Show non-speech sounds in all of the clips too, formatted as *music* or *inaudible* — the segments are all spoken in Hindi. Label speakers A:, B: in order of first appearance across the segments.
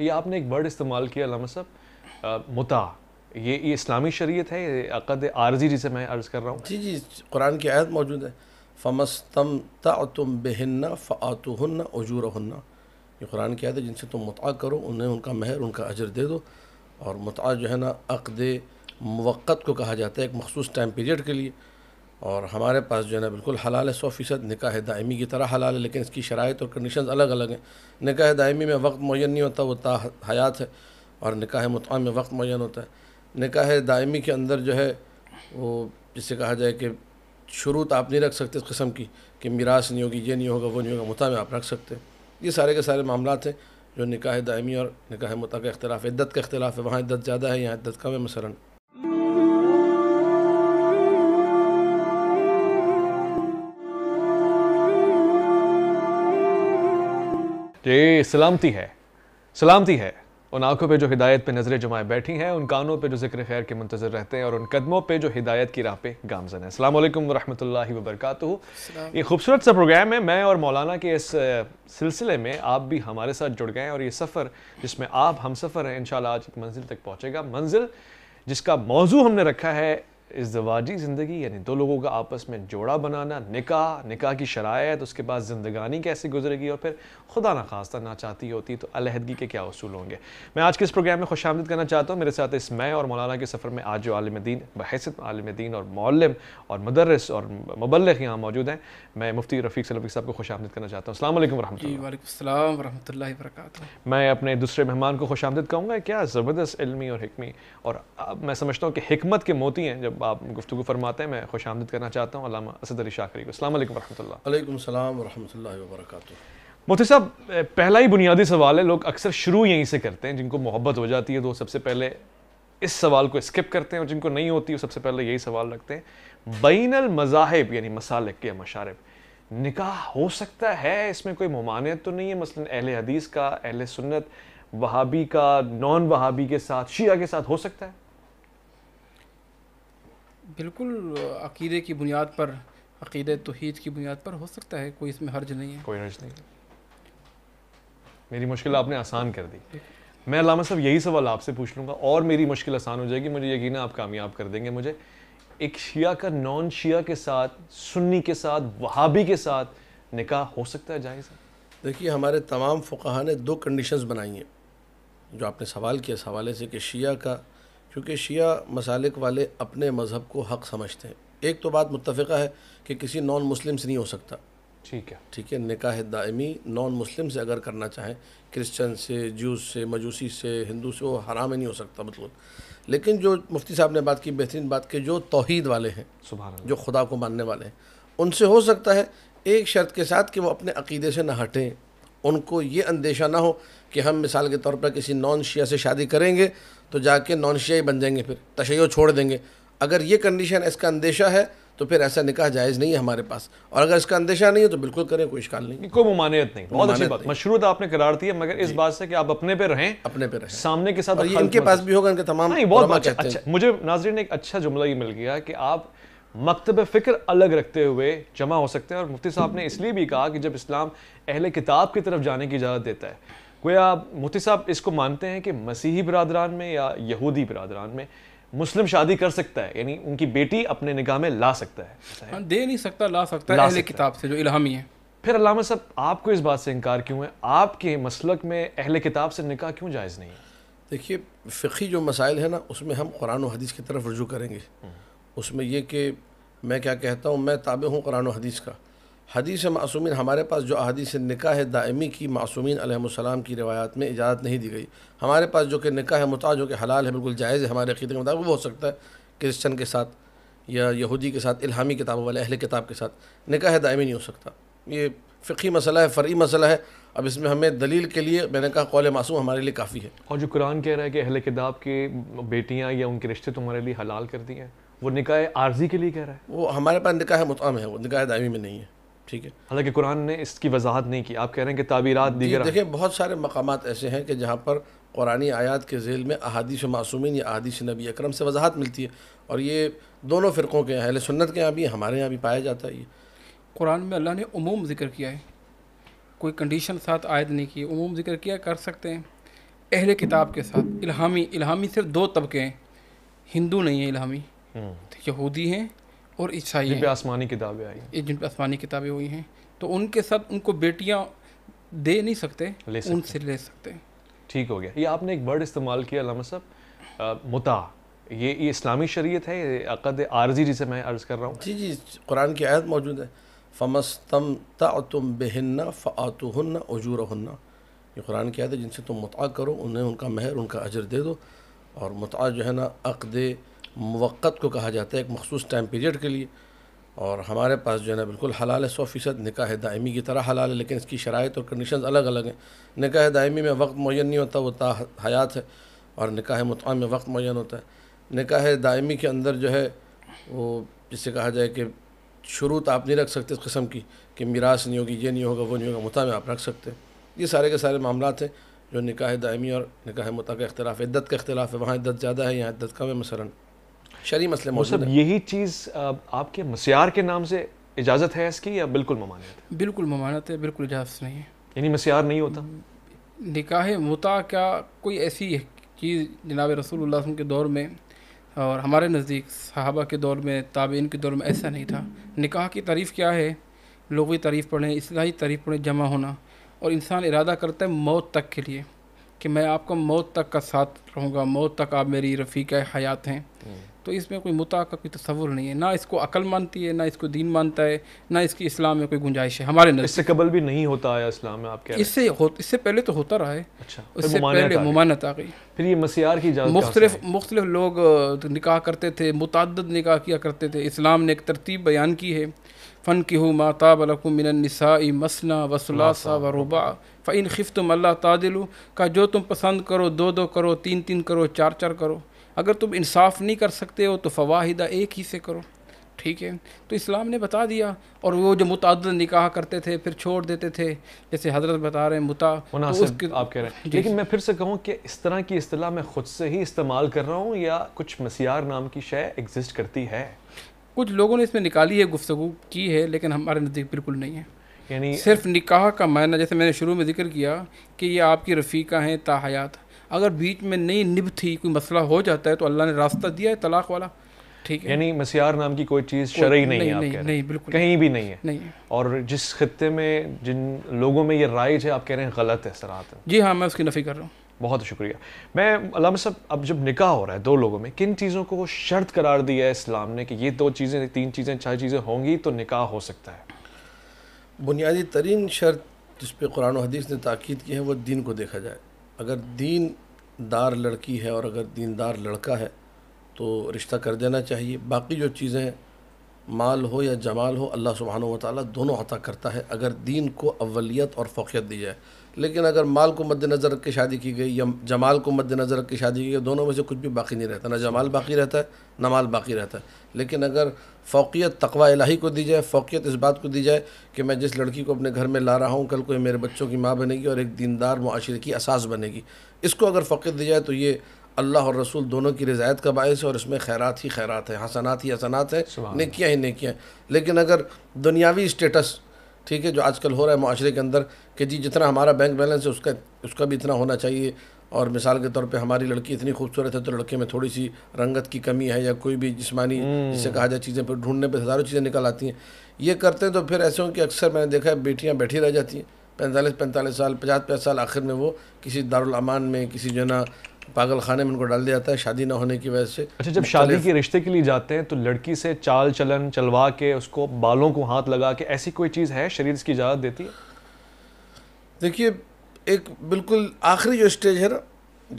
A: ये आपने एक वर्ड इस्तेमाल किया लामा साहब मुता ये ये इस्लामी शरीयत है अक़द आरजी जिसे मैं अर्ज़ कर रहा हूँ जी जी कुरान की आयत मौजूद है फ़मस्तम
B: तुम बेहन्ना फ़ातुहन्ना अजूर हन्ना ये कुरान की आयत है जिनसे तुम मुता करो उन्हें उनका महर उनका अजर दे दो और मुता जो है ना अक़द मुवक़त को कहा जाता है एक मखसूस टाइम पीरियड के लिए और हमारे पास जो है ना बिल्कुल हलाल है सौ फ़ीसद निकाह दायमी की तरह हलाल है लेकिन इसकी शराइ और कंडीशन अलग अलग हैं निकाह दायमी में वक्त मुन नहीं होता वो ता हयात है और निकाह मुतम में वक्त मुन होता है निकाह दायमी के अंदर जो है वो जिसे कहा जाए कि शुरूत आप नहीं रख सकते इस कस्म की कि मीरास नहीं होगी ये नहीं होगा वो नहीं होगा मुता में आप रख सकते हैं ये सारे के सारे मामला हैं जो निकाह दायमी और निकाह मुता का अख्तिलाफ़ इद्दत का अख्तिलाफ़ है वहाँ इद्दत ज़्यादा है यहाँ इद्दत कम है मसलन
A: ये सलामती है सलामती है उन आंखों पे जो हिदायत पे नजरें जमाए बैठी हैं उन कानों पे जो जिक्र खैर के मंतजर रहते हैं और उन कदमों पे जो हिदायत की राह पे गामजन है असल वरहमल वबरकत ये खूबसूरत सा प्रोग्राम है मैं और मौलाना के इस सिलसिले में आप भी हमारे साथ जुड़ गए हैं और ये सफ़र जिसमें आप हम सफ़र हैं इन आज एक मंजिल तक पहुँचेगा मंजिल जिसका मौजू हमने रखा है इस दवाजी ज़िंदगी यानी दो लोगों का आपस में जोड़ा बनाना निकाह निकाह की तो उसके बाद ज़िंदगानी कैसे गुजरेगी और फिर खुदा ना खास्ता ना चाहती होती तो अलहदगी के क्या असूल होंगे मैं आज के इस प्रोग्राम में खुश आमद करना चाहता हूँ मेरे साथ इस मैं और मौलाना के सफ़र में आज जो आलम दीन बहसत आलम दीन और मौलम और मदरस और मबलक यहाँ मौजूद हैं मैं मुफ्ती रफी सलफी साहब को खुश आमद करना चाहता हूँ असल वरह वरहमल मैं अपने दूसरे मेहमान को खुश आमद कहूँगा क्या ज़बरदस्त इलमी और हकमी और मैं समझता हूँ कि हमत के मोती हैं जब आप गुफ्तु फरमाते हैं मैं खुश आमद करना चाहता हूँ अलामा असद अली शाखरी को अल्लाम वरहमल्ला
B: वरहमल्ला वरक
A: मोती साहब पहला ही बुनियादी सवाल है लोग अक्सर शुरू यहीं से करते हैं जिनको मोहब्बत हो जाती है तो सबसे पहले इस सवाल को स्किप करते हैं और जिनको नहीं होती वो सबसे पहले यही सवाल रखते हैं बैन मज़ाहब यानी मसालक या मशारब निकाह हो सकता है इसमें कोई ममानियत तो नहीं है मसलन अहल हदीस का अहल सुन्नत वहाबी का नॉन वहाबी के साथ शिया के साथ हो सकता है
C: बिल्कुल अकीदे की बुनियाद पर अकीद तोहद की बुनियाद पर हो सकता है
A: कोई इसमें हर्ज नहीं है कोई हर्ज नहीं मेरी मुश्किल आपने आसान कर दी मैं लामा साहब यही सवाल आपसे पूछ लूँगा और मेरी मुश्किल आसान हो जाएगी मुझे यकीन है आप कामयाब कर देंगे मुझे एक शिया का नॉन शिया के साथ सुन्नी के साथ वहाबी के साथ निकाह हो सकता है जायज़ देखिए हमारे तमाम फ़ुकाहा ने दो कंडीशंस बनाई हैं
B: जो आपने सवाल किया इस हवाले से कि शिया का क्योंकि शिया मसालिक वाले अपने मज़हब को हक़ समझते हैं एक तो बात मुतफ़ा है कि किसी नॉन मुस्लिम से नहीं हो सकता ठीक है ठीक है निकाह दायमी नॉन मुस्लिम से अगर करना चाहें क्रिश्चन से जूस से मजूसी से हिंदू से वो हराम ही नहीं हो सकता मतलब लेकिन जो मुफ्ती साहब ने बात की बेहतरीन बात की जो तोहद वाले हैं जो खुदा को मानने वाले हैं उनसे हो सकता है एक शर्त के साथ कि वो अपने अकीदे से ना हटें उनको ये अंदेशा ना हो कि हम मिसाल के तौर पर किसी नॉन शिया से शादी करेंगे तो जाके नॉन शियाई बन जाएंगे फिर तशैय छोड़ देंगे अगर ये कंडीशन इसका अंदेशा है तो फिर ऐसा निकाह जायज़ नहीं है हमारे पास और अगर इसका अंदेशा नहीं है तो बिल्कुल करें कोई इश्काल नहीं
A: कोई ममानियत नहीं बहुत अच्छी बात मशरूत आपने करार दी है मगर इस बात से कि आप अपने पे रहें अपने पे रहें सामने के साथ और इनके पास भी
B: होगा इनके तमाम नहीं बहुत अच्छा, अच्छा
A: मुझे नाजरीन एक अच्छा जुमला ये मिल गया कि आप मकतब फ़िक्र अलग रखते हुए जमा हो सकते हैं और मुफ्ती साहब ने इसलिए भी कहा कि जब इस्लाम अहले किताब की तरफ जाने की इजाज़त देता है गोया मोती साहब इसको मानते हैं कि मसीही बरदरान में या यहूदी बरदरान में मुस्लिम शादी कर सकता है यानी उनकी बेटी अपने निगाह में ला सकता है, हाँ,
C: दे नहीं सकता ला सकता ला है
A: किताब से जो इलामी है फिर अलामा साहब आपको इस बात से इनकार क्यों है आपके मसलक में अहल किताब से निकाह क्यों जायज़ नहीं है देखिए फ़िकी जो मसाइल है ना उसमें हम कुरान हदीस की तरफ रजू करेंगे
B: हम्म। उसमें यह कि मैं क्या कहता हूँ मैं ताबे हूँ कुरान हदीस का हदीस मासूमिन हमारे पास जो अदीस है दायमी की मासूमिन अलैहिस्सलाम की रवायात में इजाज़त नहीं दी गई हमारे पास जो कि निका है मुता जो कि हलाल है बिल्कुल जायज़ है हमारे अकीदे के मुताबिक वो हो सकता है क्रिश्चन के साथ या यहूदी के साथ इलामी किताबों वाले अहल किताब के साथ है दायमी नहीं हो सकता ये फ़िकी मसला है फ़री मसला है अब इसमें हमें दलील के लिए मैंने कहा कौल मासूम हमारे लिए काफ़ी
A: है और जो कुरान कह रहा है कि अहल किताब की बेटियाँ या उनके रिश्ते तुम्हारे लिए हलाल कर दिए हैं वो निकाय आर्जी के लिए कह रहा है वो हमारे पास निकाह मुताम है वो निकाय दायमी में नहीं है ठीक है हालांकि कुरान ने इसकी वजाहत नहीं की आप कह रहे हैं कि ताबीरत दीगर देखिए बहुत सारे मकाम ऐसे हैं कि जहाँ पर
B: कुरानी आयात के झेल में अहादीश मासूमिन या अहादीश नबी अक्रम से वजाहत मिलती है और ये दोनों फ़िरक़ों के अहल सुन्नत के यहाँ भी हमारे यहाँ भी पाया जाता है ये
C: कुरान में अल्लाह ने उमूम जिक्र किया है कोई कंडीशन साथ आयद नहीं की उमूम जिक्र किया कर सकते हैं अहले किताब के साथ इलामी इलामी सिर्फ दो तबके हैं हिंदू नहीं है इलामी हम्म।
A: यहूदी हैं और ईसाई जिन पे आसमानी किताबें आई
C: जिन पे आसमानी किताबें हुई हैं तो
A: उनके साथ उनको बेटियां दे नहीं सकते ले सकते उनसे ले सकते ठीक हो गया ये आपने एक वर्ड इस्तेमाल किया लामा साहब मुता ये ये इस्लामी शरीयत है अक़द आरजी जिसे मैं अर्ज़ कर रहा हूँ जी जी कुरान की आयत मौजूद है फमस्तम
B: तुम बेहन्ना अजूर हन्ना ये कुरान की आयत है जिनसे तुम मुता करो उन्हें उनका महर उनका अजर दे दो और मुता जो है ना अक़द मवक्त को कहा जाता है एक मखसूस टाइम पीरियड के लिए और हमारे पास जो है ना बिल्कुल हलाल है सौ फ़ीसद निकाह दायमी की तरह हलाल है लेकिन इसकी शरात और कंडीशन अलग अलग हैं निकाह दायमी में वक्त मुन नहीं होता वो ता हयात है और निकाह मतआम में वक्त मुन होता है निकाह दायमी के अंदर जो है वो जिसे कहा जाए कि शुरू तो आप नहीं रख सकते इस कस्म की कि मीरास नहीं होगी ये नहीं होगा वो नहीं होगा मुता में आप रख सकते ये सारे के सारे मामला हैं जो निकाह दायमी और निकाह मुता का अख्तिलाफ़ इद्दत का अख्तिलाफ़ है वहाँ इद्दत ज़्यादा है यहाँ इद्दत कम है मसला शरी मसले मौजूद
A: यही चीज़ आपके मसीार के नाम से इजाज़त है इसकी या बिल्कुल ममानत
C: बिल्कुल ममानत है बिल्कुल इजाज़त नहीं है
A: यानी मसीार नहीं होता
C: निकाह मुता क्या कोई ऐसी चीज़ जनाब रसूल के दौर में और हमारे नज़दीक साहबा के दौर में ताबेन के दौर में ऐसा नहीं था निकाह की तारीफ़ क्या है लोगों की तारीफ़ पढ़ें इसलाही तारीफ़ पढ़ें जमा होना और इंसान इरादा करता है मौत तक के लिए कि मैं आपका मौत तक का साथ रहूँगा मौत तक आप मेरी रफ़ीक हयात हैं हम्म। तो इसमें कोई मुता का कोई तस्वुर नहीं है ना इसको अकल मानती है ना इसको दीन मानता है ना इसकी इस्लाम में कोई गुंजाइश है हमारे नजर इससे
A: कबल भी नहीं होता आया इस्लाम में आप इससे हो इससे पहले तो होता रहा है अच्छा उससे पहले
C: ममानत आ गई फिर ये मसीहार की मुख्तलिफ मुख्तलिफ लोग निकाह करते थे मुतद निकाह किया करते थे इस्लाम ने एक तरतीब बयान की है फ़न की हो माता बलकुमिनसाई मसना वसलासा व रुबा फ़िन खिफ तुम अल्लाह तादिलु का जो तुम पसंद करो दो दो करो तीन तीन करो चार चार करो अगर तुम इंसाफ नहीं कर सकते हो तो फ़वाहिदा एक ही से करो ठीक है तो इस्लाम ने बता दिया और वो जो मुताद निकाह करते थे
A: फिर छोड़ देते थे जैसे हजरत बता रहे हैं मुता तो उसके आप कह रहे हैं लेकिन मैं फिर से कहूँ कि इस तरह की असलाह मैं ख़ुद से ही इस्तेमाल कर रहा हूँ या कुछ मसीार नाम की शय एग्जिस्ट करती है कुछ लोगों ने इसमें निकाली है गुफ्तु की है लेकिन हमारे नज़दीक बिल्कुल नहीं है यानी
C: सिर्फ निकाह का मायना जैसे मैंने शुरू में जिक्र किया कि ये आपकी रफ़ीका हैं ताहयात अगर बीच में नहीं निब थी कोई मसला हो जाता है तो अल्लाह ने रास्ता दिया है तलाक वाला ठीक है यानी मसीहार नाम की कोई चीज़ शरई नहीं, नहीं, नहीं, नहीं, नहीं बिल्कुल कहीं भी नहीं है नहीं
A: और जिस खत्े में जिन लोगों में ये राइज है आप कह रहे हैं गलत है सरात जी हाँ मैं उसकी नफ़ी कर रहा हूँ बहुत शुक्रिया मैं अलाम साहब अब जब निकाह हो रहा है दो लोगों में किन चीज़ों को शर्त करार दिया है इस्लाम ने कि ये दो चीज़ें तीन चीज़ें चार चीज़ें होंगी तो निकाह हो सकता है बुनियादी तरीन शर्त जिस पर कुरान हदीस ने ताकीद की है वो दिन को देखा जाए अगर
B: दीनदार लड़की है और अगर दीनदार लड़का है तो रिश्ता कर देना चाहिए बाकी जो चीज़ें हैं माल हो या जमाल हो अल्लाह सुबहान व ताली दोनों अता करता है अगर दीन को अवलीत और फ़ोकियत दी जाए लेकिन अगर माल को मद्देनज़र रख के शादी की गई या जमाल को मद्देनज़र रख के शादी की गई दोनों में से कुछ भी बाकी नहीं रहता ना जमाल बाकी रहता है ना माल बाकी रहता है लेकिन अगर फोकियत तकवा इलाही को दी जाए फोकियत इस बात को दी जाए कि मैं जिस लड़की को अपने घर में ला रहा हूँ कल कोई मेरे बच्चों की माँ बनेगी और एक दीनदार माशरे की असास बनेगी इसको अगर फ़ोकियत दी जाए तो ये अल्लाह और रसूल दोनों की रिजायत का बायस है और इसमें खैरत ही खैरत है हसनात ही हसनात है नकियाँ ही नकियाँ लेकिन अगर दुनियावी स्टेटस ठीक है जो आजकल हो रहा है माशरे के अंदर कि जी जितना हमारा बैंक बैलेंस है उसका उसका भी इतना होना चाहिए और मिसाल के तौर पे हमारी लड़की इतनी खूबसूरत है तो लड़के में थोड़ी सी रंगत की कमी है या कोई भी जिसमानी हम्म। जिसे कहा जाए चीज़ें पर ढूंढने पर हज़ारों चीज़ें निकल आती हैं ये करते हैं तो फिर ऐसे हों कि अक्सर मैंने देखा है बेटियाँ बैठी रह जाती हैं पैंतालीस पैंतालीस साल पचास पचास साल आखिर में वो किसी दारुलमान में किसी
A: जो है ना पागल खाने में उनको डाल दिया जाता है शादी ना होने की वजह से अच्छा जब शादी के रिश्ते के लिए जाते हैं तो लड़की से चाल चलन चलवा के उसको बालों को हाथ लगा के ऐसी कोई चीज़ है शरीर इसकी इजाज़त देती है देखिए एक बिल्कुल आखिरी जो स्टेज है ना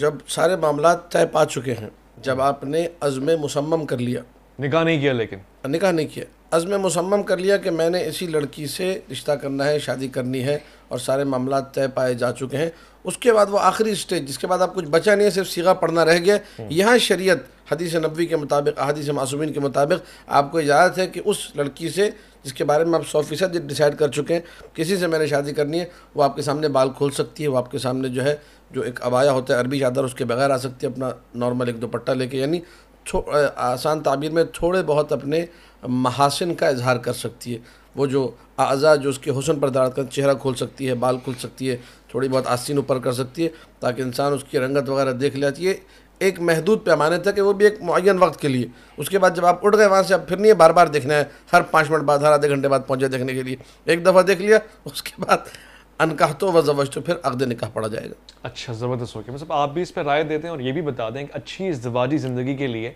B: जब सारे मामला तय पा चुके हैं जब आपने अज़म मुसम्म कर लिया
A: निकाह नहीं किया लेकिन
B: निकाह नहीं किया अज़म मुसम्म कर लिया कि मैंने इसी लड़की से रिश्ता करना है शादी करनी है और सारे मामला तय पाए जा चुके हैं उसके बाद वो आखिरी स्टेज जिसके बाद आप कुछ बचा नहीं है सिर्फ सीगा पढ़ना रह गया यहाँ शरीयत हदीस नबी के मुताबिक हदीस मासूमिन के मुताबिक आपको इजाज़त है कि उस लड़की से जिसके बारे में आप सौ फीसद डिसाइड कर चुके हैं किसी से मैंने शादी करनी है वो आपके सामने बाल खोल सकती है वो आपके सामने जो है जो एक अबाया होता है अरबी चादर उसके बगैर आ सकती है अपना नॉर्मल एक दोपट्टा लेके यानी आसान ताबीर में थोड़े बहुत अपने महासिन का इजहार कर सकती है वो जो आज़ा जो उसके हुसन पर दाड़ कर चेहरा खोल सकती है बाल खुल सकती है थोड़ी बहुत आसिन ऊपर कर सकती है ताकि इंसान उसकी रंगत वगैरह देख ले है एक महदूद पैमाने तक है वो भी एक मुन वक्त के लिए उसके बाद जब आप उठ गए वहाँ से अब फिर नहीं है बार बार देखना है हर पाँच मिनट बाद हर आधे घंटे बाद पहुँचे देखने के लिए एक दफ़ा देख लिया
A: उसके बाद अनकाह तो व तो फिर अगदे निकाह पड़ा जाएगा अच्छा ज़बरदस्त हो गया मतलब आप भी इस पर राय देते हैं और ये भी बता दें कि अच्छी इजवाजी ज़िंदगी के लिए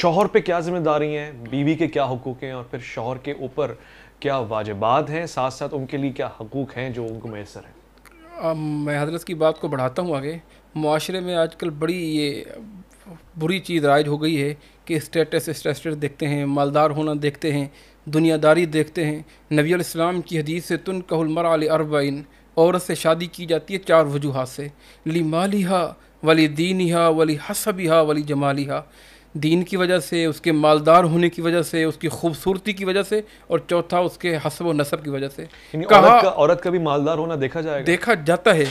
A: शोहर पर क्या जिम्मेदारी हैं बीवी के क्या हकूक़ हैं और फिर शोहर के ऊपर क्या वाजिबात हैं साथ साथ उनके लिए क्या हकूक़ हैं जो उनको मैसर हैं
C: अब मैं हजरत की बात को बढ़ाता हूँ आगे माशरे में आजकल बड़ी ये बुरी चीज़ राइज हो गई है कि स्टेटस स्टेटस देखते हैं मालदार होना देखते हैं दुनियादारी देखते हैं नबी इस्लाम की हदीस से तुन कहलमर अरबाइन औरत से शादी की जाती है चार वजूहत से ली मालिहा वली दीनिहा वली हसबिहा वली जमालिहा दीन की वजह से उसके मालदार होने की वजह से उसकी खूबसूरती की वजह से और चौथा उसके हसब नसब की वजह से कहा औरत का, औरत का भी मालदार होना देखा जाएगा देखा जाता है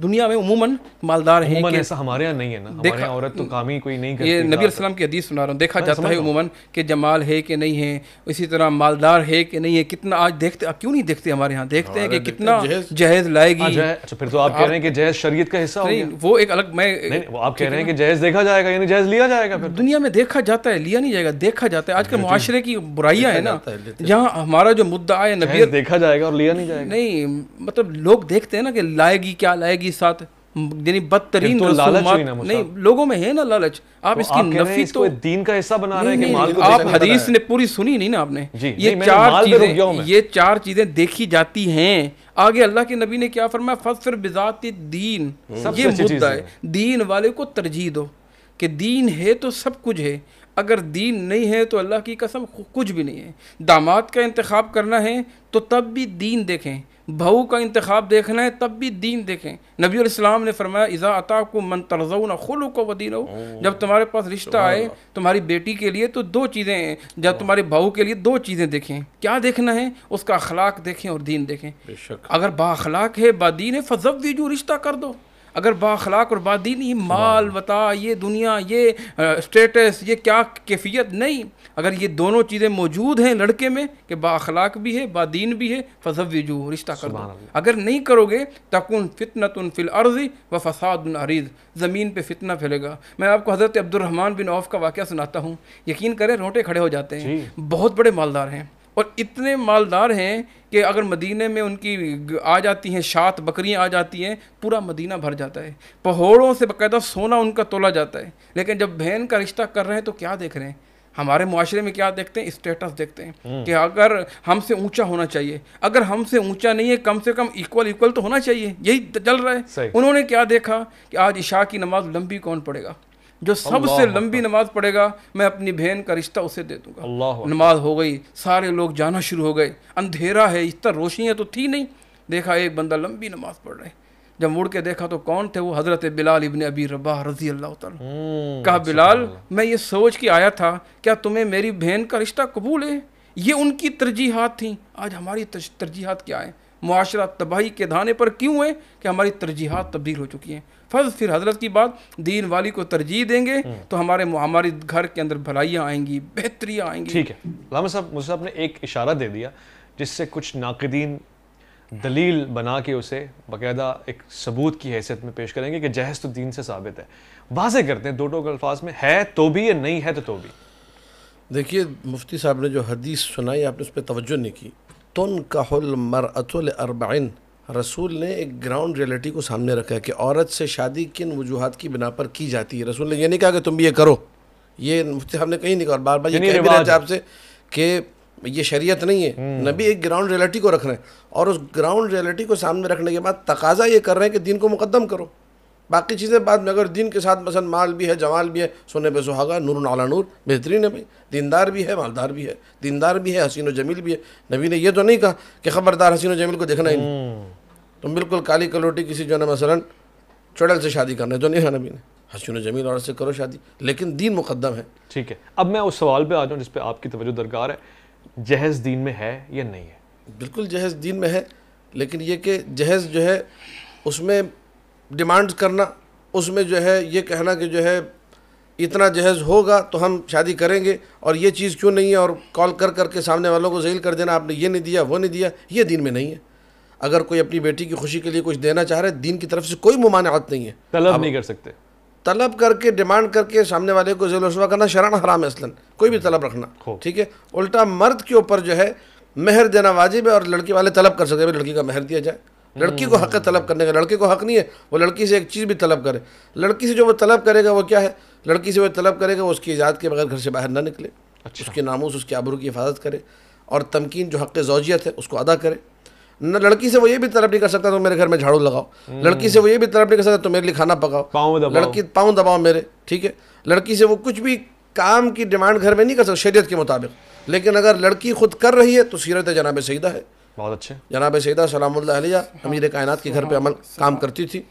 C: दुनिया में उमूमन मालदार हैं कि ऐसा
A: हमारे यहाँ नहीं है ना हमारे औरत तो काम ही कोई नहीं करती ये नबी सलाम की हदीस
C: सुना रहा हूँ देखा हाँ, जाता है उमूमन कि जमाल है कि नहीं है इसी तरह मालदार है कि नहीं है कितना आज देखते क्यों नहीं देखते हमारे यहाँ देखते
A: हैं कि कितना जहेज लाएगी हाँ, अच्छा फिर तो आप कह रहे हैं कि जहेज शरीय का हिस्सा नहीं वो एक अलग मैं आप कह रहे हैं कि जहेज देखा जाएगा यानी जहेज लिया जाएगा फिर तो। दुनिया में देखा जाता है लिया नहीं जाएगा देखा
C: जाता है आजकल मुआरे की बुराइयाँ है ना यहाँ हमारा जो मुद्दा है नबी देखा जाएगा और लिया नहीं जाएगा नहीं मतलब लोग देखते हैं ना कि लाएगी क्या लाएगी जाएगी साथ यानी बदतरीन तो लालच नहीं लोगों में है ना लालच आप तो इसकी आप नफी तो दीन का हिस्सा बना रहे हैं कि माल को आप हदीस ने पूरी सुनी नहीं ना आपने ये चार चीजें ये चार चीजें देखी जाती हैं आगे अल्लाह के नबी ने क्या फरमाया फसर बिजात दीन ये मुद्दा है दीन वाले को तरजीह दो कि दीन है तो सब कुछ है अगर दीन नहीं है तो अल्लाह की कसम कुछ भी नहीं है दामाद का इंतखब करना है तो तब भी दीन देखें भाऊ का इंतखब देखना है तब भी दीन देखें नबी इस्लाम ने फरमाया इज़ा अता को मन न खुल को वदीन जब तुम्हारे पास रिश्ता आए तुम्हारी बेटी के लिए तो दो चीज़ें जब तुम्हारे बहू के लिए दो चीज़ें देखें क्या देखना है उसका अखलाक देखें और दीन देखें अगर बाखलाक है दीन है फजब भी जो रिश्ता कर दो अगर बाखलाक और बादीन माल वता ये दुनिया ये स्टेटस ये क्या कैफियत नहीं अगर ये दोनों चीज़ें मौजूद हैं लड़के में कि बाखलाक भी है बादीन भी है वजू रिश्ता कर दो अगर नहीं करोगे तकुन फितनत फिल अर्ज़ व फसाद अरीज ज़मीन पर फितना फैलेगा मैं आपको हज़रत अब्दुलरहमान बिन औफ का वाक़ सुनाता हूँ यकीन करें रोटे खड़े हो जाते हैं बहुत बड़े मालदार हैं और इतने मालदार हैं कि अगर मदीने में उनकी आ जाती हैं शात बकरियां आ जाती हैं पूरा मदीना भर जाता है पहाड़ों से बाकायदा सोना उनका तोला जाता है लेकिन जब बहन का रिश्ता कर रहे हैं तो क्या देख रहे हैं हमारे माशरे में क्या देखते हैं स्टेटस देखते हैं हम्म। कि अगर हमसे ऊंचा होना चाहिए अगर हमसे ऊंचा नहीं है कम से कम इक्वल इक्वल तो होना चाहिए यही चल रहा है उन्होंने क्या देखा कि आज इशा की नमाज लंबी कौन पड़ेगा जो सबसे लंबी नमाज पढ़ेगा मैं अपनी बहन का रिश्ता उसे दे दूंगा नमाज हो गई सारे लोग जाना शुरू हो गए अंधेरा है इस तरह रोशनियाँ तो थी नहीं देखा एक बंदा लंबी नमाज पढ़ रहे जब मुड़ के देखा तो कौन थे वो हज़रत बिलाल इबन अबी रबा रजी हम्म, अच्छा
A: अल्लाह
C: कहा बिलाल मैं ये सोच के आया था क्या तुम्हें मेरी बहन का रिश्ता कबूल है ये उनकी तरजीहत थी आज हमारी तरजीहत क्या है माशरा तबाही के धाने पर क्यों है कि हमारी तरजीहत तब्दील हो चुकी हैं फ़र्ज फिर हजरत की बात दीन वाली को तरजीह देंगे हम्म। तो हमारे हमारे घर के अंदर भलाइयाँ आएंगी बेहतरियाँ
A: आएंगी ठीक है लामा साहब मुझे साहब ने एक इशारा दे दिया जिससे कुछ नाकदीन दलील बना के उसे बाकायदा एक सबूत की हैसियत में पेश करेंगे कि जहज तो दीन से साबित है वाजे करते हैं दो टोक अल्फाज में है तो भी या नहीं है तो तो भी देखिए
B: मुफ्ती साहब ने जो हदीस सुनाई आपने उस पर तवज्जो नहीं की तुन मर अतुल अरबाइन रसूल ने एक ग्राउंड रियलिटी को सामने रखा है कि औरत से शादी किन वजूहत की बिना पर की जाती है रसूल ने यह नहीं कहा कि तुम भी ये करो ये मुफ्ती साहब ने कहीं नहीं कहा बार बार ये कह भी रहे आपसे कि ये शरीयत नहीं है हम्म। नबी एक ग्राउंड रियलिटी को रख रहे हैं और उस ग्राउंड रियलिटी को सामने रखने के बाद तकाजा ये कर रहे हैं कि दीन को मुकदम करो बाकी चीज़ें बाद में अगर दिन के साथ मसन माल भी है जमाल भी है सोने पे सुहागा नूर नाला नूर बेहतरीन है भाई दीनदार भी है मालदार भी है दीनदार भी है हसीन जमील भी है नबी ने यह तो नहीं कहा कि ख़बरदार हसीन जमील को देखना ही नहीं तुम हम्म। तो बिल्कुल काली कलोटी किसी जो है मसला चुड़ैल से शादी करने तो नहीं है नबी
A: ने हसीन जमील और से करो शादी लेकिन दीन मुकदम है ठीक है अब मैं उस सवाल पर आ जाऊँ जिस पर आपकी तवज्जो दरकार है जहेज़ दीन में है या नहीं है बिल्कुल जहेज़ दीन में है
B: लेकिन ये कि जहेज़ जो है उसमें डिमांड करना उसमें जो है ये कहना कि जो है इतना जहेज होगा तो हम शादी करेंगे और ये चीज़ क्यों नहीं है और कॉल कर करके सामने वालों को जहील कर देना आपने ये नहीं दिया वो नहीं दिया ये दिन में नहीं है अगर कोई अपनी बेटी की खुशी के लिए कुछ देना चाह रहे है दीन की तरफ से कोई ममानत नहीं है तलब नहीं कर सकते तलब करके डिमांड करके सामने वाले को जेल रसवा करना शरण हराम है असलन कोई भी तलब रखना ठीक है उल्टा मर्द के ऊपर जो है मेहर देना वाजिब है और लड़की वाले तलब कर सकते हैं लड़की का मेहर दिया जाए लड़की को हक तलब करने का लड़के को हक नहीं है वो लड़की से एक चीज़ भी तलब करे लड़की से जो वो तलब करेगा वो क्या है लड़की से वो तलब करेगा वो उसकी ईजाद के बगैर घर से बाहर ना निकले अच्छा। उसके नामूस उसके आबरू की हिफाजत करे और तमकीन जो हक़ जोजियत है उसको अदा करे न लड़की से वो ये भी तलब नहीं कर सकता तो मेरे घर में झाड़ू लगाओ हम्म। लड़की से वो ये भी तलब नहीं कर सकता तो मेरे लिए खाना पकाओ लड़की पाँव दबाओ मेरे ठीक है लड़की से वो कुछ भी काम की डिमांड घर में नहीं कर सकता शरीयत के मुताबिक लेकिन अगर लड़की खुद कर रही है तो सीरत जनाब सईदा है बहुत अच्छे जनाब सैदा सलाम अमीर कायनत के घर पर अमल काम करती थी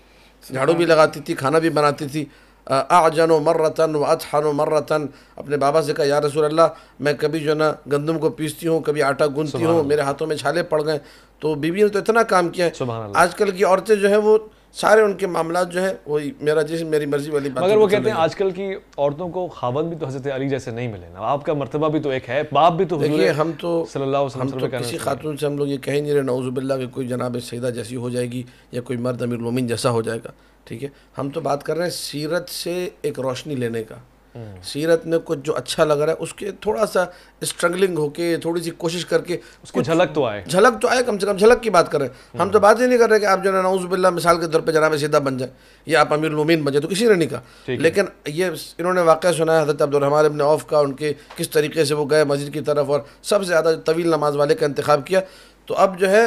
B: झाड़ू भी लगाती थी खाना भी बनाती थी आ आजन व अच व मर रतन अपने बाबा से कहा या रसूल अल्लाह मैं कभी जो ना गंदम को पीसती हूँ कभी आटा गूंदती हूँ मेरे हाथों में छाले पड़ गए तो बीवी ने तो इतना
A: काम किया है
B: आजकल की औरतें जो है वो सारे उनके मामला जो है वही मेरा जिस मेरी मर्जी वाली बात मगर वो कहते हैं
A: आजकल की औरतों को खावन भी तो हजरत अली जैसे नहीं मिले ना आपका मरतबा भी तो एक है बाप भी तो देखिए हम तो सल्लल्लाहु अलैहि वसल्लम तो किसी खातून से हम लोग ये कह नहीं रहे नौजुबिल्ला के कोई
B: जनाब सईदा जैसी हो जाएगी या कोई मर्द अमीर मोमिन जैसा हो जाएगा ठीक है हम तो बात कर रहे हैं सीरत से एक रोशनी लेने का सीरत में कुछ जो अच्छा लग रहा है उसके थोड़ा सा स्ट्रगलिंग होके थोड़ी सी कोशिश करके उसको झलक तो आए झलक तो आए कम से कम झलक की बात कर रहे हैं हम तो बात ही नहीं कर रहे कि आप जो है नौजबिल्ला मिसाल के तौर पर जनाब सीधा बन जाए या आप अमीर उमीन बन जाए तो किसी ने नहीं कहा लेकिन ये इन्होंने वाक़ सुनाया हज़रत अब्दुलरहमान इबन औफ का उनके किस तरीके से वो गए मस्जिद की तरफ और सबसे ज़्यादा तवील नमाज वाले का इंतखब किया तो अब जो है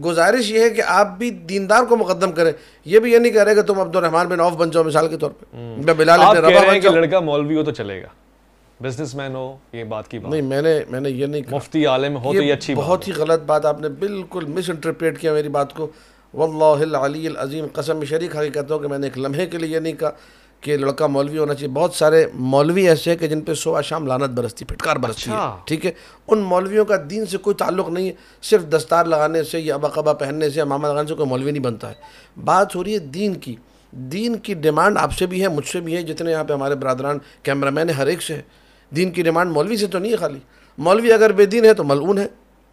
B: गुजारिश ये है कि आप भी दीनदार को मुकदम करें ये भी ये नहीं कह रहे कि तुम अब्दुलरहमान बिन औफ बन जाओ मिसाल के तौर पर
A: हम्म। बिलाल लड़का मौलवी हो तो चलेगा बिजनेसमैन हो ये बात की बात नहीं मैंने मैंने ये नहीं मुफ्ती आलम हो तो ये अच्छी बहुत
B: ही गलत बात आपने बिल्कुल मिस इंटरप्रेट किया मेरी बात को वल्लाजीम कसम शरीक हकीकत हो कि मैंने एक लम्हे के लिए ये नहीं कहा कि लड़का मौलवी होना चाहिए बहुत सारे मौलवी ऐसे हैं कि जिन पे सुबह शाम लानत बरसती फिटकार बरसती अच्छा। है ठीक है उन मौलवियों का दीन से कोई ताल्लुक नहीं है सिर्फ दस्तार लगाने से या अबाकबा पहनने से मामा लगाने से कोई मौलवी नहीं बनता है बात हो रही है दीन की दीन की डिमांड आपसे भी है मुझसे भी है जितने यहाँ पे हमारे बरदरान कैमरा है हर एक से है दीन की डिमांड मौलवी से तो नहीं है खाली मौलवी अगर बेदीन है तो मलून है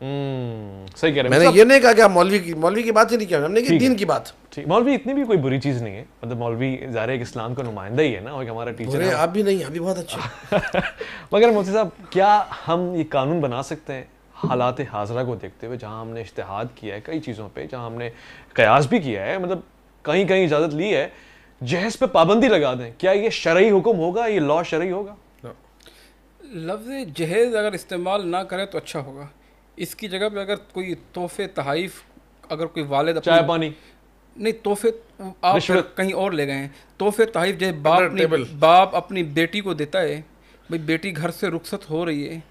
A: हम्म, सही कह रहे मैंने मतलब ये नहीं
B: कहा कि आप मौलवी की मौलवी की बात ही नहीं किया हमने की दीन की
A: बात ठीक मौलवी इतनी भी कोई बुरी चीज़ नहीं है मतलब मौलवी ज़ाहिर एक इस्लाम का नुमाइंदा ही है ना और हमारा टीचर है आप भी नहीं अभी बहुत अच्छा *laughs* मगर मोदी साहब क्या हम ये कानून बना सकते हैं हालात हाजरा को देखते हुए जहाँ हमने इश्तहाद किया है कई चीज़ों पर जहाँ हमने कयास भी किया है मतलब कहीं कहीं इजाज़त ली है जहेज पे पाबंदी लगा दें क्या ये शरय हुक्म होगा ये लॉ शरय होगा
C: लफ्ज़ जहेज़ अगर इस्तेमाल ना करें तो अच्छा होगा इसकी जगह पे अगर कोई तोहफे तहाइफ अगर कोई वालद चाय पानी नहीं तोहफे आप कहीं और ले गए हैं तोहफे ताहिर जैसे बाप अपनी बाप अपनी बेटी को देता है भाई बेटी घर से रुखसत हो रही है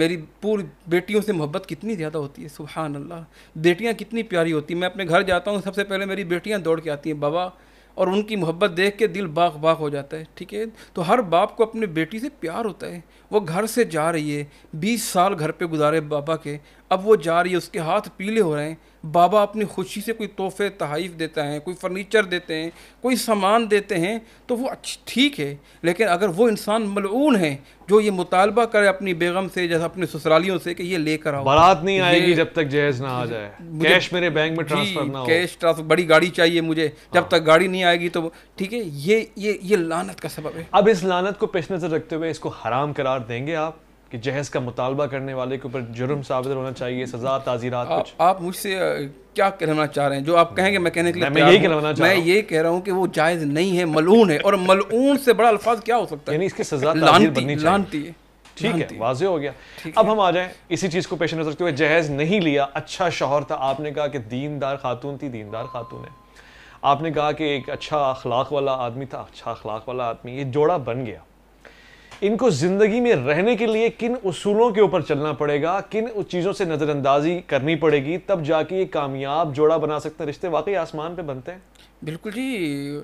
C: मेरी पूरी बेटियों से मोहब्बत कितनी ज़्यादा होती है सुबहान अल्लाह बेटियाँ कितनी प्यारी होती हैं मैं अपने घर जाता हूँ सबसे पहले मेरी बेटियाँ दौड़ के आती हैं बाबा और उनकी मोहब्बत देख के दिल बाग बाग हो जाता है ठीक है तो हर बाप को अपने बेटी से प्यार होता है वो घर से जा रही है बीस साल घर पे गुजारे बाबा के अब वो जा रही है उसके हाथ पीले हो रहे हैं बाबा अपनी खुशी से कोई तोहफे तहाइफ देता है कोई फर्नीचर देते हैं कोई सामान देते हैं तो वो अच्छी ठीक है लेकिन अगर वो इंसान मलून है जो ये मुतालबा करे अपनी बेगम से जैसे अपने ससुरालियों से कि ये लेकर आओ बारात नहीं आएगी जब तक जहेज ना आ जाए कैश मेरे बैंक में ट्रांसफर ना हो कैश
A: ट्रांसफर बड़ी गाड़ी चाहिए मुझे जब हाँ। तक गाड़ी नहीं आएगी तो ठीक है ये ये ये लानत का सबब है अब इस लानत को पेश नज़र रखते हुए इसको हराम करार देंगे आप कि जहेज़ का मुतालबा करने वाले के ऊपर जुर्म साबित होना चाहिए सजा ताजीरात कुछ आप मुझसे क्या कहना चाह रहे हैं जो आप कहेंगे मैं कहने के लिए मैं यही कहना मैं ये
C: कह रहा हूँ कि वो जायज़ नहीं है मलून है और
A: मलून से बड़ा अल्फाज क्या हो सकता है इसकी सजा बननी लानती है ठीक है वाजे हो गया अब हम आ जाए इसी चीज़ को पेश नजर रखते हुए जहेज़ नहीं लिया अच्छा शोहर था आपने कहा कि दीनदार खातून थी दीनदार खातून है आपने कहा कि एक अच्छा अखलाक वाला आदमी था अच्छा अखलाक वाला आदमी ये जोड़ा बन गया इनको ज़िंदगी में रहने के लिए किन उसूलों के ऊपर चलना पड़ेगा किन चीज़ों से नज़रअंदाजी करनी पड़ेगी तब जाके ये कामयाब जोड़ा बना सकते हैं रिश्ते वाकई आसमान पे बनते हैं बिल्कुल जी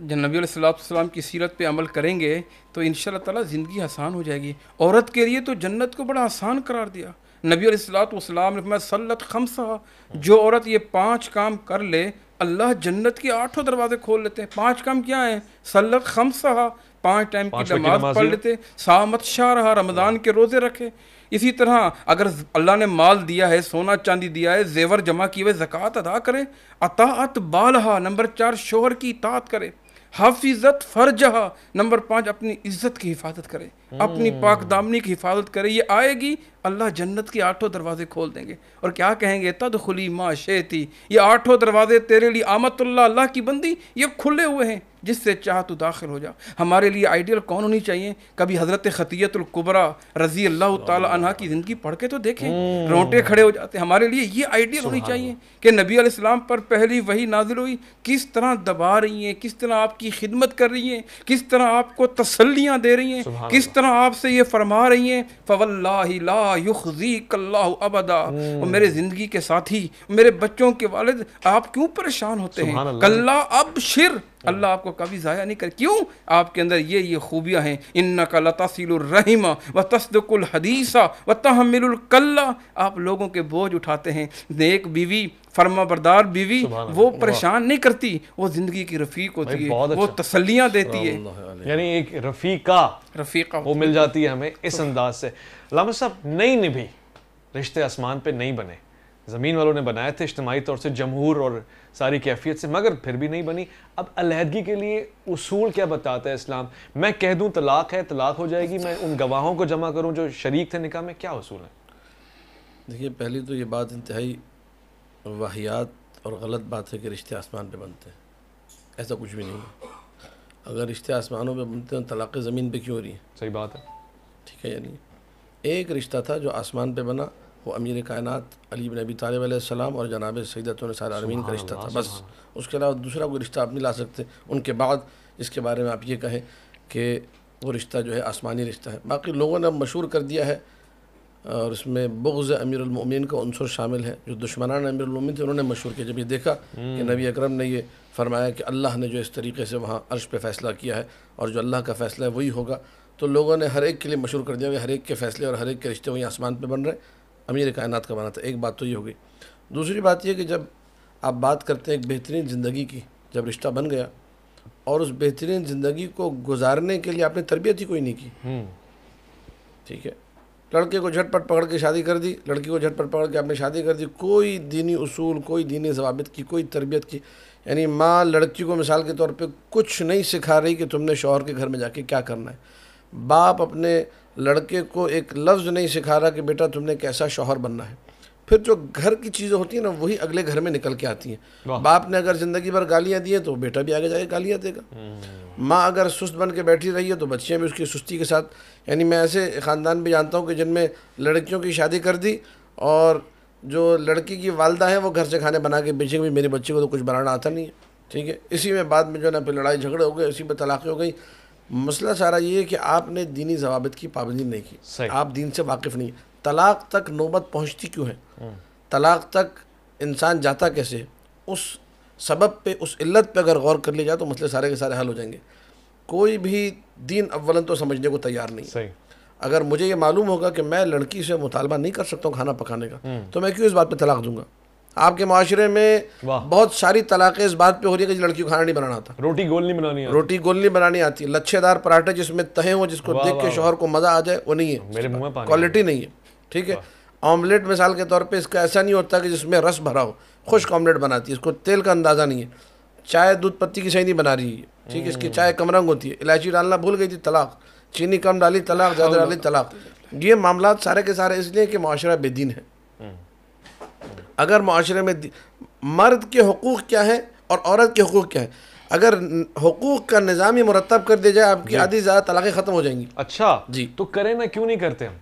A: जब नबी सलाम
C: की सीरत पे अमल करेंगे तो इन ताला ज़िंदगी आसान हो जाएगी औरत के लिए तो जन्नत को बड़ा आसान करार दिया नबी सलाम ने खमसा जो औरत ये पांच काम कर ले अल्लाह जन्नत के आठों दरवाज़े खोल लेते हैं पांच काम क्या हैं सल्लत खमसा पांच टाइम की नमाज पढ़ लेते सामत शाह रहा रमज़ान हाँ। के रोज़े रखे इसी तरह अगर अल्लाह ने माल दिया है सोना चांदी दिया है जेवर जमा किए हुए जक़ात अदा करें अतात बालहा नंबर चार शोहर की इतात करे हाफिज़त फर्जहा नंबर पाँच अपनी इज़्ज़त की हिफाजत करे अपनी हम्म। पाक दामनी की हिफाजत करे ये आएगी अल्लाह जन्नत के आठों दरवाज़े खोल देंगे और क्या कहेंगे तद खुली माँ शेती ये आठों दरवाज़े तेरे लिए आमतुल्ला अल्लाह की बंदी ये खुले हुए हैं जिससे चाह तो दाखिल हो जा हमारे लिए आइडियल कौन होनी चाहिए कभी हज़रत ख़तियतुल्कुबरा रज़ी अल्लाह तह की ज़िंदगी पढ़ के तो देखें हम्म। रोंटे खड़े हो जाते हमारे लिए ये आइडियल होनी चाहिए कि नबी आलाम पर पहली वही नाजिल हुई किस तरह दबा रही हैं किस तरह आपकी खिदमत कर रही हैं किस तरह आपको तसलियाँ दे रही हैं किस तरह आपसे ये फरमा रही हैं फ़वल्ला युखजीकल्ला अबदा hmm. और मेरे ज़िंदगी के साथी मेरे बच्चों के वालिद आप क्यों परेशान होते हैं कल्ला अब शिर अल्लाह आपको कभी ज़ाया नहीं कर क्यों आपके अंदर ये ये खूबियाँ हैं इन्ना का लतासिलरहिमा व तस्दकुल हदीसा व तहमिलकल्ला आप लोगों के बोझ उठाते हैं नेक बीवी फर्मा
A: बरदार बीवी वो परेशान नहीं करती वो ज़िंदगी की रफ़ीक होती है अच्छा। वो तसलियाँ देती है यानी एक रफ़ीका रफ़ीका वो मिल जाती है हमें इस तो अंदाज से लामा साहब नहीं निभी रिश्ते आसमान पर नहीं बने ज़मीन वालों ने बनाए थे इज्तमाही तौर से जमहूर और सारी कैफियत से मगर फिर भी नहीं बनी अब अलहदगी के लिए उसूल क्या बताता है इस्लाम मैं कह दूँ तलाक है तलाक हो जाएगी मैं उन गवाहों को जमा करूँ जो शरीक थे निकाह में क्या उसूल है देखिए पहली तो ये बात इंतहाई वाहियात
B: और गलत बात है कि रिश्ते आसमान पर बनते हैं ऐसा कुछ भी नहीं है अगर रिश्ते आसमानों पर बनते हैं तो तलाक़ ज़मीन पर क्यों हो रही है सही बात है ठीक है यानी एक रिश्ता था जो आसमान पर बना वो अमीर कायनत अली नबी अबी और जनाब सैदत आरमीन का रिश्ता था बस उसके अलावा दूसरा कोई रिश्ता आप नहीं ला सकते उनके बाद इसके बारे में आप ये कहें कि वो रिश्ता जो है आसमानी रिश्ता है बाकी लोगों ने अब मशहूर कर दिया है और इसमें बगज़ अमीरमिन का अनसर शामिल है जो दुश्मनान अमीरमिन थे उन्होंने मशहूर किया जब ये देखा कि हम्म। नबी अकरम ने ये फरमाया कि अल्लाह ने जो इस तरीके से वहाँ अर्श पर फ़ैसला किया है और जो अल्लाह का फ़ैसला है वही होगा तो लोगों ने हर एक के लिए मशहूर कर दिया हर एक के फ़ैसले और हर एक के रिश्ते वहीं आसमान पर बन रहे हैं अमीर कायनात का बना था एक बात तो ये हो गई दूसरी बात यह कि जब आप बात करते हैं एक बेहतरीन ज़िंदगी की जब रिश्ता बन गया और उस बेहतरीन ज़िंदगी को गुजारने के लिए आपने तरबियत ही कोई नहीं की हम्म। ठीक है लड़के को झटपट पकड़ के शादी कर दी लड़की को झटपट पकड़ के आपने शादी कर दी कोई दीनी उसूल कोई दीनी जवाबित की कोई तरबियत की यानी माँ लड़की को मिसाल के तौर पे कुछ नहीं सिखा रही कि तुमने शोहर के घर में जाके क्या करना है बाप अपने लड़के को एक लफ्ज़ नहीं सिखा रहा कि बेटा तुमने कैसा शोहर बनना है फिर जो घर की चीज़ें होती हैं ना वही अगले घर में निकल के आती हैं बाप ने अगर ज़िंदगी भर गालियाँ दी हैं तो बेटा भी आगे जाके गालियाँ देगा हम्म। माँ अगर सुस्त बन के बैठी रही है तो बच्चियाँ भी उसकी सुस्ती के साथ यानी मैं ऐसे ख़ानदान भी जानता हूँ कि जिनमें लड़कियों की शादी कर दी और जो लड़की की वालदा है वो घर से खाने बना के बेचेंगे भी मेरे बच्चे को तो कुछ बनाना आता नहीं है ठीक है इसी में बाद में जो है ना फिर लड़ाई झगड़े हो गए इसी में तलाक़ें हो गई मसला सारा ये है कि आपने दीनी जवाब की पाबंदी नहीं की आप दीन से वाकिफ़ नहीं तलाक तक नौबत पहुंचती क्यों है हम्म। तलाक तक इंसान जाता कैसे उस सबब पे उस इल्लत पे अगर गौर कर लिया जाए तो मसले सारे के सारे हल हो जाएंगे कोई भी दीन अव्वलन तो समझने को तैयार नहीं सही। अगर मुझे ये मालूम होगा कि मैं लड़की से मुतालबा नहीं कर सकता हूँ खाना पकाने का हम्म। तो मैं क्यों इस बात पर तलाक दूंगा आपके माशरे में बहुत सारी तलाक़ें इस बात पे हो रही है कि लड़की को खाना नहीं बनाना आता रोटी गोल नहीं बनानी आती रोटी गोल नहीं बनानी आती लच्छेदार पराठे जिसमें तहे हों जिसको देख के शोहर को मज़ा आ जाए वो नहीं है मेरे मुंह में क्वालिटी नहीं है ठीक है ऑमलेट मिसाल के तौर पर इसका ऐसा नहीं होता कि जिसमें रस भरा हो खुश्क हम्म। ऑमलेट बनाती है इसको तेल का अंदाज़ा नहीं है चाय दूध पत्ती की सही नहीं बना रही है ठीक है इसकी हम्म। चाय कम रंग होती है इलायची डालना भूल गई थी तलाक चीनी कम डाली तलाक ज़्यादा डाली तलाक ये मामला सारे के सारे इसलिए कि माशरा बेदीन है हम्म। अगर माशरे में मर्द के हकूक़ क्या हैं और औरत के हकूक़ क्या है अगर हकूक़ का निज़ाम ही मुरतब कर दिया जाए आपकी आधी ज़्यादा तलाक़ें ख़त्म हो जाएंगी
A: अच्छा जी तो करें ना क्यों नहीं करते हम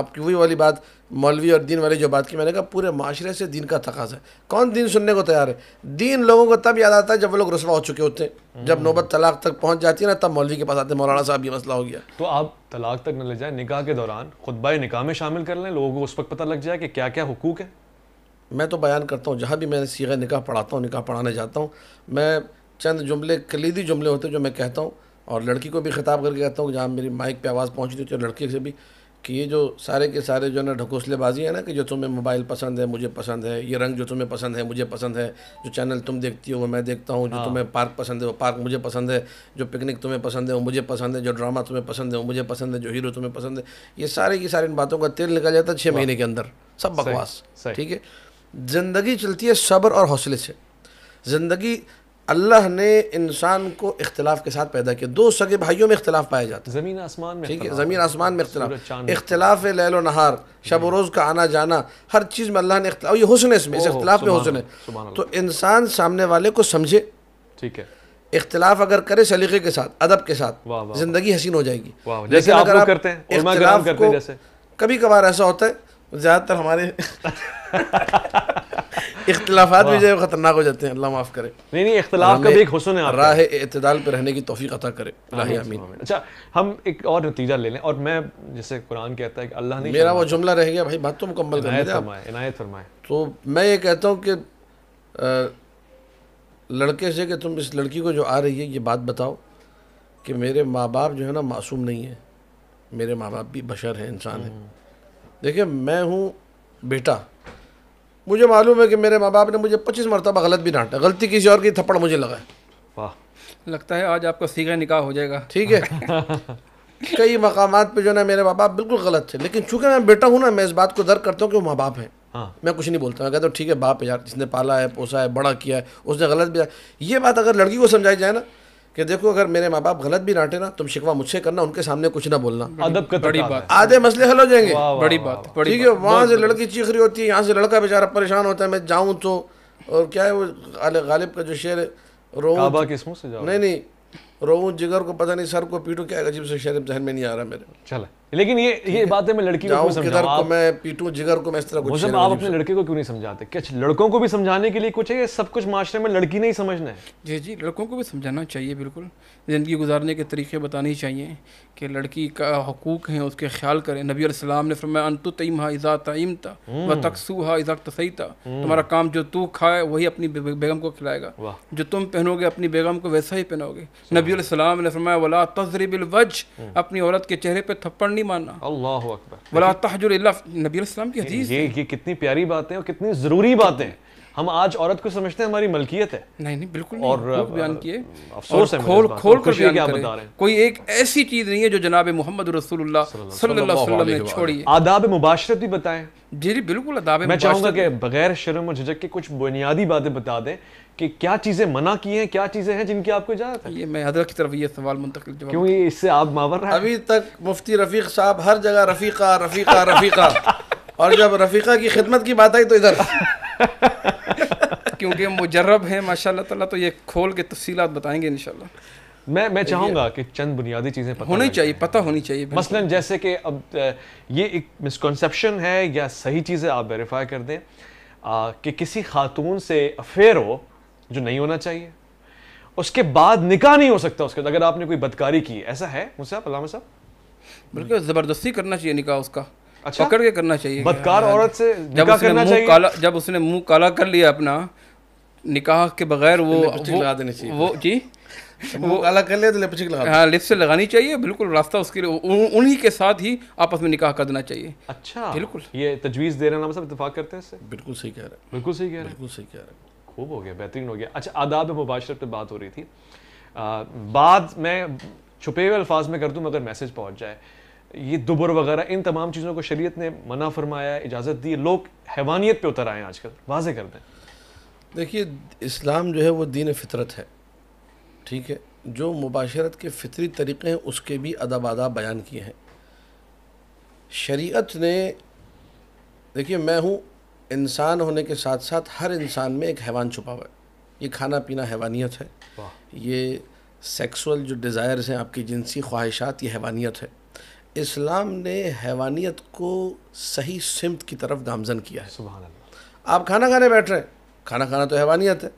A: आपकी
B: वही वाली बात मौलवी और दीन वाली जो बात की मैंने कहा पूरे माशरे से दीन का तकाज है कौन दीन सुनने को तैयार है दीन लोगों को तब याद आता है जब वो लोग रसवा हो चुके होते हैं हम्म। जब नौबत तलाक तक पहुंच जाती है ना तब
A: मौलवी के पास आते हैं मौलाना साहब ये मसला हो गया तो आप तलाक तक न ले जाए निकाह के दौरान खुतबा निकाह में शामिल कर लें लोगों को उस वक्त पता लग जाए कि क्या क्या हकूक है मैं तो बयान करता हूँ जहाँ भी मैं सीगा
B: निकाह पढ़ाता हूँ निकाह पढ़ाने जाता हूँ मैं चंद जुमले कलीदी जुमले होते हैं जो मैं कहता हूँ और लड़की को भी खिताब करके कहता हूँ जहाँ मेरी माइक पे आवाज़ पहुँचती होती है लड़की से भी कि ये जो सारे के सारे जो है ना ढकोसलेबाजी है ना कि जो तुम्हें मोबाइल पसंद है मुझे पसंद है ये रंग जो तुम्हें पसंद है मुझे पसंद है जो चैनल तुम देखती हो वो मैं देखता हूँ जो तुम्हें पार्क पसंद है वो पार्क मुझे पसंद है जो पिकनिक तुम्हें पसंद है वो मुझे पसंद है जो ड्रामा तुम्हें पसंद है वो मुझे पसंद है जो हीरो तुम्हें पसंद है ये सारे की सारी इन बातों का तेल निकल जाता है छः महीने के अंदर सब बकवास ठीक है ज़िंदगी चलती है सब्र और हौसले से ज़िंदगी अल्लाह ने इंसान को इख्तलाफ के साथ पैदा किया दो सगे भाइयों में इख्तलाफ पाया जाता है ज़मीन आसमान में ठीक है ज़मीन आसमान में इख्तलाफ इख्तलाफ है लहलो नहार शब रोज़ का आना जाना हर चीज़ में अल्लाह ने इख्तलाफ ये हुसन है इसमें इस इख्तलाफ में हुसन है तो इंसान सामने वाले को समझे ठीक है इख्तलाफ अगर करे सलीके के साथ अदब के साथ ज़िंदगी हसीन हो जाएगी
A: जैसे अगर आप करते हैं
B: कभी कभार ऐसा होता है ज़्यादातर हमारे इख्तलाफात भी जो है ख़तरनाक हो जाते हैं अल्लाह माफ़ करे नहीं नहीं इख्तलाफ का भी एक हुसन है राह
A: इतदाल पर रहने की तोफ़ी अता करे राह आमीन अच्छा हम एक और नतीजा ले लें और मैं जैसे कुरान कहता है कि अल्लाह ने मेरा वो जुमला रह गया भाई
B: बात तो मुकम्मल कर फरमाए इनायत फरमाए तो मैं ये कहता हूँ कि लड़के से कि तुम इस लड़की को जो आ रही है ये बात बताओ कि मेरे माँ बाप जो है ना मासूम नहीं है मेरे माँ बाप भी बशर है इंसान है हम्म। देखिए मैं हूँ बेटा मुझे मालूम है कि मेरे माँ बाप ने मुझे पच्चीस मरतबा गलत भी डांटा गलती किसी और की थप्पड़ मुझे लगा
C: वाह लगता है आज आपका सीधा निकाह हो जाएगा ठीक है *laughs*
B: कई मकाम पे जो ना मेरे माँ बाप बिल्कुल गलत थे लेकिन चूंकि मैं बेटा हूँ ना मैं इस बात को दर करता हूँ कि वो माँ बाप हैं हाँ। मैं कुछ नहीं बोलता मैं कहता हूँ ठीक है बाप है यार जिसने पाला है पोसा है बड़ा किया है उसने गलत भी ये बात अगर लड़की को समझाई जाए ना कि देखो अगर मेरे माँ बाप गलत भी डांटे ना तुम शिकवा मुझसे करना उनके सामने कुछ ना बोलना अदब का बड़ी बात आधे मसले हल हो जाएंगे बड़ी बात ठीक है वहाँ से लड़की चीख रही होती है यहाँ से लड़का बेचारा परेशान होता है मैं जाऊँ तो और क्या है वो गालिब का जो शेर है किस्मों से नहीं नहीं रोऊ जिगर को पता नहीं सर को पीटू क्या अजीब से शेर जहन में नहीं आ रहा मेरे
A: चला लेकिन
B: ये ये बातें मैं लड़की को मैं पीटू जिगर को मैं इस तरह कुछ आप अपने
A: लड़के को क्यों नहीं समझाते क्या लड़कों को भी समझाने के लिए कुछ है ये सब कुछ माशरे में लड़की नहीं समझना है जी जी लड़कों को भी समझाना चाहिए बिल्कुल ज़िंदगी गुजारने के
C: तरीके बताने चाहिए कि लड़की का हकूक़ है उसके ख्याल करें नबी अलैहिस्सलाम ने फरमाया अंत तईम हा इज़ा तईम था हम्म। वह तकसू हा इज़ा तसई था हम्म। तुम्हारा काम जो तू खाए वही अपनी बेगम को खिलाएगा जो तुम पहनोगे अपनी बेगम को वैसा ही पहनोगे नबी अलैहिस्सलाम ने फरमाया वला तजरबिलवज हम्म। अपनी औरत के चेहरे पर थप्पड़ नहीं मानना अल्लाह अकबर तहजर
A: तहजुर नबी की हदीस ये ये कितनी प्यारी बातें और कितनी ज़रूरी बातें हम आज औरत को समझते हैं हमारी मलकियत है नहीं नहीं बिल्कुल नहीं, और बयान किए अफसोस है खोल खोल कर बयान क्या बता रहे हैं
C: कोई एक ऐसी चीज़ नहीं है जो जनाब मोहम्मद रसूलुल्लाह सल्लल्लाहु अलैहि वसल्लम ने छोड़ी है
A: आदाब मुबाशरत भी बताएं जी जी बिल्कुल आदाब मैं चाहूंगा कि बगैर शर्म और झिझक के कुछ बुनियादी बातें बता दें कि क्या चीज़ें मना की हैं क्या चीज़ें हैं जिनकी आपको इजाज़त है ये मैं हजरत की तरफ ये सवाल मुंतकिल क्यों ये इससे आप मावर रहे अभी तक मुफ्ती रफ़ीक साहब हर जगह रफ़ीका रफ़ीका रफ़ीका
C: और जब रफ़ीका की खिदमत की बात आई तो इधर क्योंकि मुजरब हैं माशाल्लाह तला तो ये खोल के तफसीलात बताएंगे इन मैं मैं चाहूँगा
A: कि चंद बुनियादी चीज़ें पता होनी चाहिए पता होनी चाहिए मसलन जैसे कि अब ये एक मिसकनसप्शन है या सही चीज़ें आप वेरीफाई कर दें कि किसी खातून से अफेयर हो जो नहीं होना चाहिए उसके बाद निकाह नहीं हो सकता उसके अगर आपने कोई बदकारी की ऐसा है मुझसे आप अलामा साहब बिल्कुल जबरदस्ती करना चाहिए निकाह उसका अच्छा पकड़
C: के करना चाहिए बदकार औरत से जब उसने मुंह काला जब उसने मुंह काला कर लिया अपना निकाह के बगैर वो लगा देनी चाहिए वो जी वो काला कर लिया तो लिपस्टिक लगा हाँ लिप से लगानी चाहिए बिल्कुल रास्ता उसके लिए उन्हीं के साथ ही आपस में निकाह कर देना चाहिए
A: अच्छा बिल्कुल ये तजवीज़ दे रहे हैं ना सब इतफाक करते हैं इससे बिल्कुल सही कह रहे हैं बिल्कुल सही कह रहे हैं बिल्कुल सही कह रहे हैं खूब हो गया बेहतरीन हो गया अच्छा आदाब मुबाशरत पर बात हो रही थी बाद में छुपे हुए अल्फाज में कर दूँ मगर मैसेज पहुँच जाए ये दुबर वगैरह इन तमाम चीज़ों को शरीयत ने मना फरमाया इजाज़त दी लोग हैवानियत पे उतर आए आजकल वाजे कर दें देखिए इस्लाम जो है वो दीन फितरत है ठीक है जो मुबाशरत के फितरी
B: तरीक़े हैं उसके भी अदब आदाब बयान किए हैं शरीयत ने देखिए मैं हूँ इंसान होने के साथ साथ हर इंसान में एक हैवान छुपा हुआ है ये खाना पीना हैवानियत है ये सेक्सुअल जो डिज़ायर्स हैं आपकी जिनसी ख्वाहिशात ये हैवानियत है इस्लाम ने हैवानियत को सही सिमत की तरफ गामजन किया है आप खाना खाने बैठ रहे हैं खाना खाना तो हैवानियत है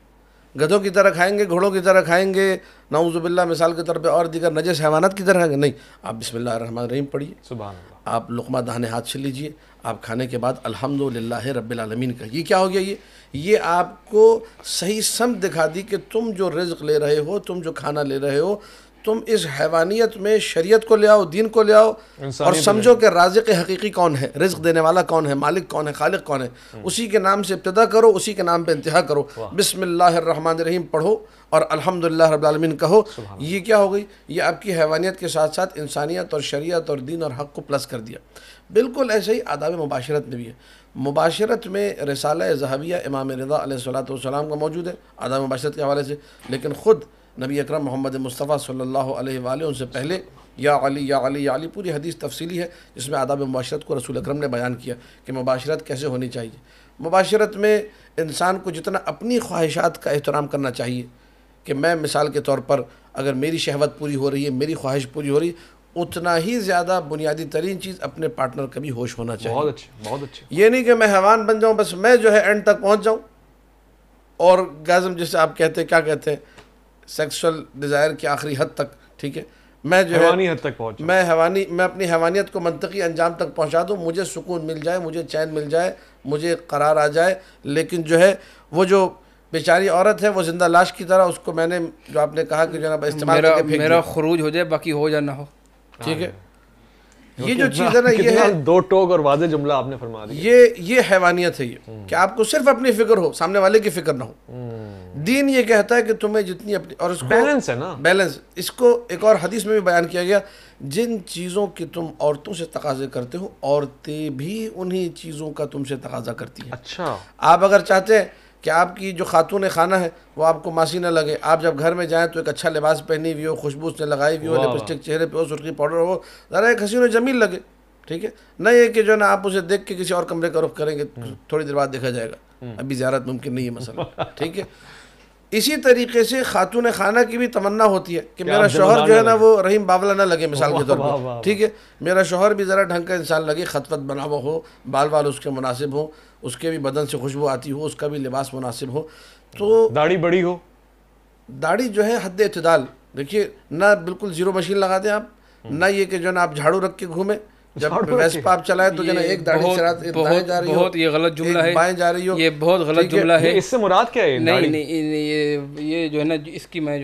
B: गधों की तरह खाएंगे घोड़ों की तरह खाएंगे नाउजुबिल्ला मिसाल के तौर पर और दीगर नजस हैवानत की तरह नहीं आप रहमान रहीम पढ़िए सुबह आप लुकमा दाहने हाथ से लीजिए आप खाने के बाद अल्हम्दुलिल्लाह रब्बिलालमीन कहिए क्या हो गया ये ये आपको सही सम दिखा दी कि तुम जो रिज्क ले रहे हो तुम जो खाना ले रहे हो तुम इस हैवानियत में शरीयत को ले आओ दीन को ले आओ और समझो कि राज़ के हकीकी कौन है रिज्क देने वाला कौन है मालिक कौन है खालिक कौन है हम्म। उसी के नाम से इब्तदा करो उसी के नाम पे इंतहा करो बिसमीम पढ़ो और अल्हम्दुलिल्लाह रब्बिल आलमीन कहो ये क्या हो गई ये आपकी हैवानियत के साथ साथ इंसानियत और शरीयत और दीन और हक़ को प्लस कर दिया बिल्कुल ऐसे ही आदाब मुबाशरत में भी है मुबाशरत में रसाल जहाविया इमाम रजा सलाम का मौजूद है आदाब मुबाशरत के हवाले से लेकिन ख़ुद नबी अकरम मोहम्मद मुस्तफ़ा सल्लल्लाहु अलैहि वाले उनसे पहले या अली या अली या अली पूरी हदीस तफसीली है जिसमें आदाब मुबाशरत को रसूल अकरम ने बयान किया कि मुबाशरत कैसे होनी चाहिए मुबाशरत में इंसान को जितना अपनी ख्वाहिशात का एहतराम करना चाहिए कि मैं मिसाल के तौर पर अगर मेरी शहवत पूरी हो रही है मेरी ख्वाहिश पूरी हो रही है उतना ही ज़्यादा बुनियादी तरीन चीज़ अपने पार्टनर का भी होश होना चाहिए बहुत अच्छे बहुत अच्छे ये नहीं कि मैं हैवान बन जाऊँ बस मैं जो है एंड तक पहुँच जाऊँ और गाजम जिसे आप कहते हैं क्या कहते हैं सेक्सुअल डिज़ायर की आखिरी हद तक ठीक है मैं जो हैवानी हद तक पहुँच मैं हैवानी मैं अपनी हैवानियत को मनतकी अंजाम तक पहुँचा दूँ मुझे सुकून मिल जाए मुझे चैन मिल जाए मुझे करार आ जाए लेकिन जो है वो जो बेचारी औरत है वो जिंदा लाश की तरह उसको मैंने जो आपने कहा कि जो ना इस्तेमाल मेरा, मेरा
C: खरूज हो जाए बाकी हो या ना हो ठीक है हाँ।
B: ये जो चीज़ है ना ये है
C: दो टोक और वाजे जुमला
B: आपने फरमा दिया ये ये हैवानियत है ये कि आपको सिर्फ अपनी फिक्र हो सामने वाले की फिक्र ना हो
A: हम्म।
B: दीन ये कहता है कि तुम्हें जितनी अपनी और इसको बैलेंस है ना बैलेंस इसको एक और हदीस में भी बयान किया गया जिन चीज़ों के तुम औरतों से तकाजे करते हो औरतें भी उन्हीं चीज़ों का तुमसे तकाजा करती हैं अच्छा आप अगर चाहते हैं कि आपकी जो खातून खाना है वो आपको मासी ना लगे आप जब घर में जाएँ तो एक अच्छा लिबास पहनी हुई हो खुशबू उसने लगाई हुई हो लिपस्टिक चेहरे पे हो सुर्खी पाउडर हो ज़रा एक हसीन जमील लगे ठीक है नहीं है कि जो ना आप उसे देख के किसी और कमरे का रुख करेंगे हम्म। थोड़ी देर बाद देखा जाएगा हम्म। अभी ज्यारत मुमकिन नहीं है मसला *laughs* ठीक है इसी तरीके से खातून खाना की भी तमन्ना होती है कि मेरा शोहर जो है ना वो रहीम बावला ना लगे मिसाल के तौर पर ठीक है मेरा शोहर भी ज़रा ढंग का इंसान लगे खतवत बना हुआ हो बाल बाल उसके मुनासिब हो उसके भी बदन से खुशबू आती हो उसका भी लिबास मुनासिब हो तो दाढ़ी बड़ी हो दाढ़ी जो है हद इतदाल देखिए ना बिल्कुल ज़ीरो मशीन लगा दें आप हम्म। ना ये कि जो है ना आप झाड़ू रख के घूमें जब आप *laughs* तो जो
C: इसकी मैं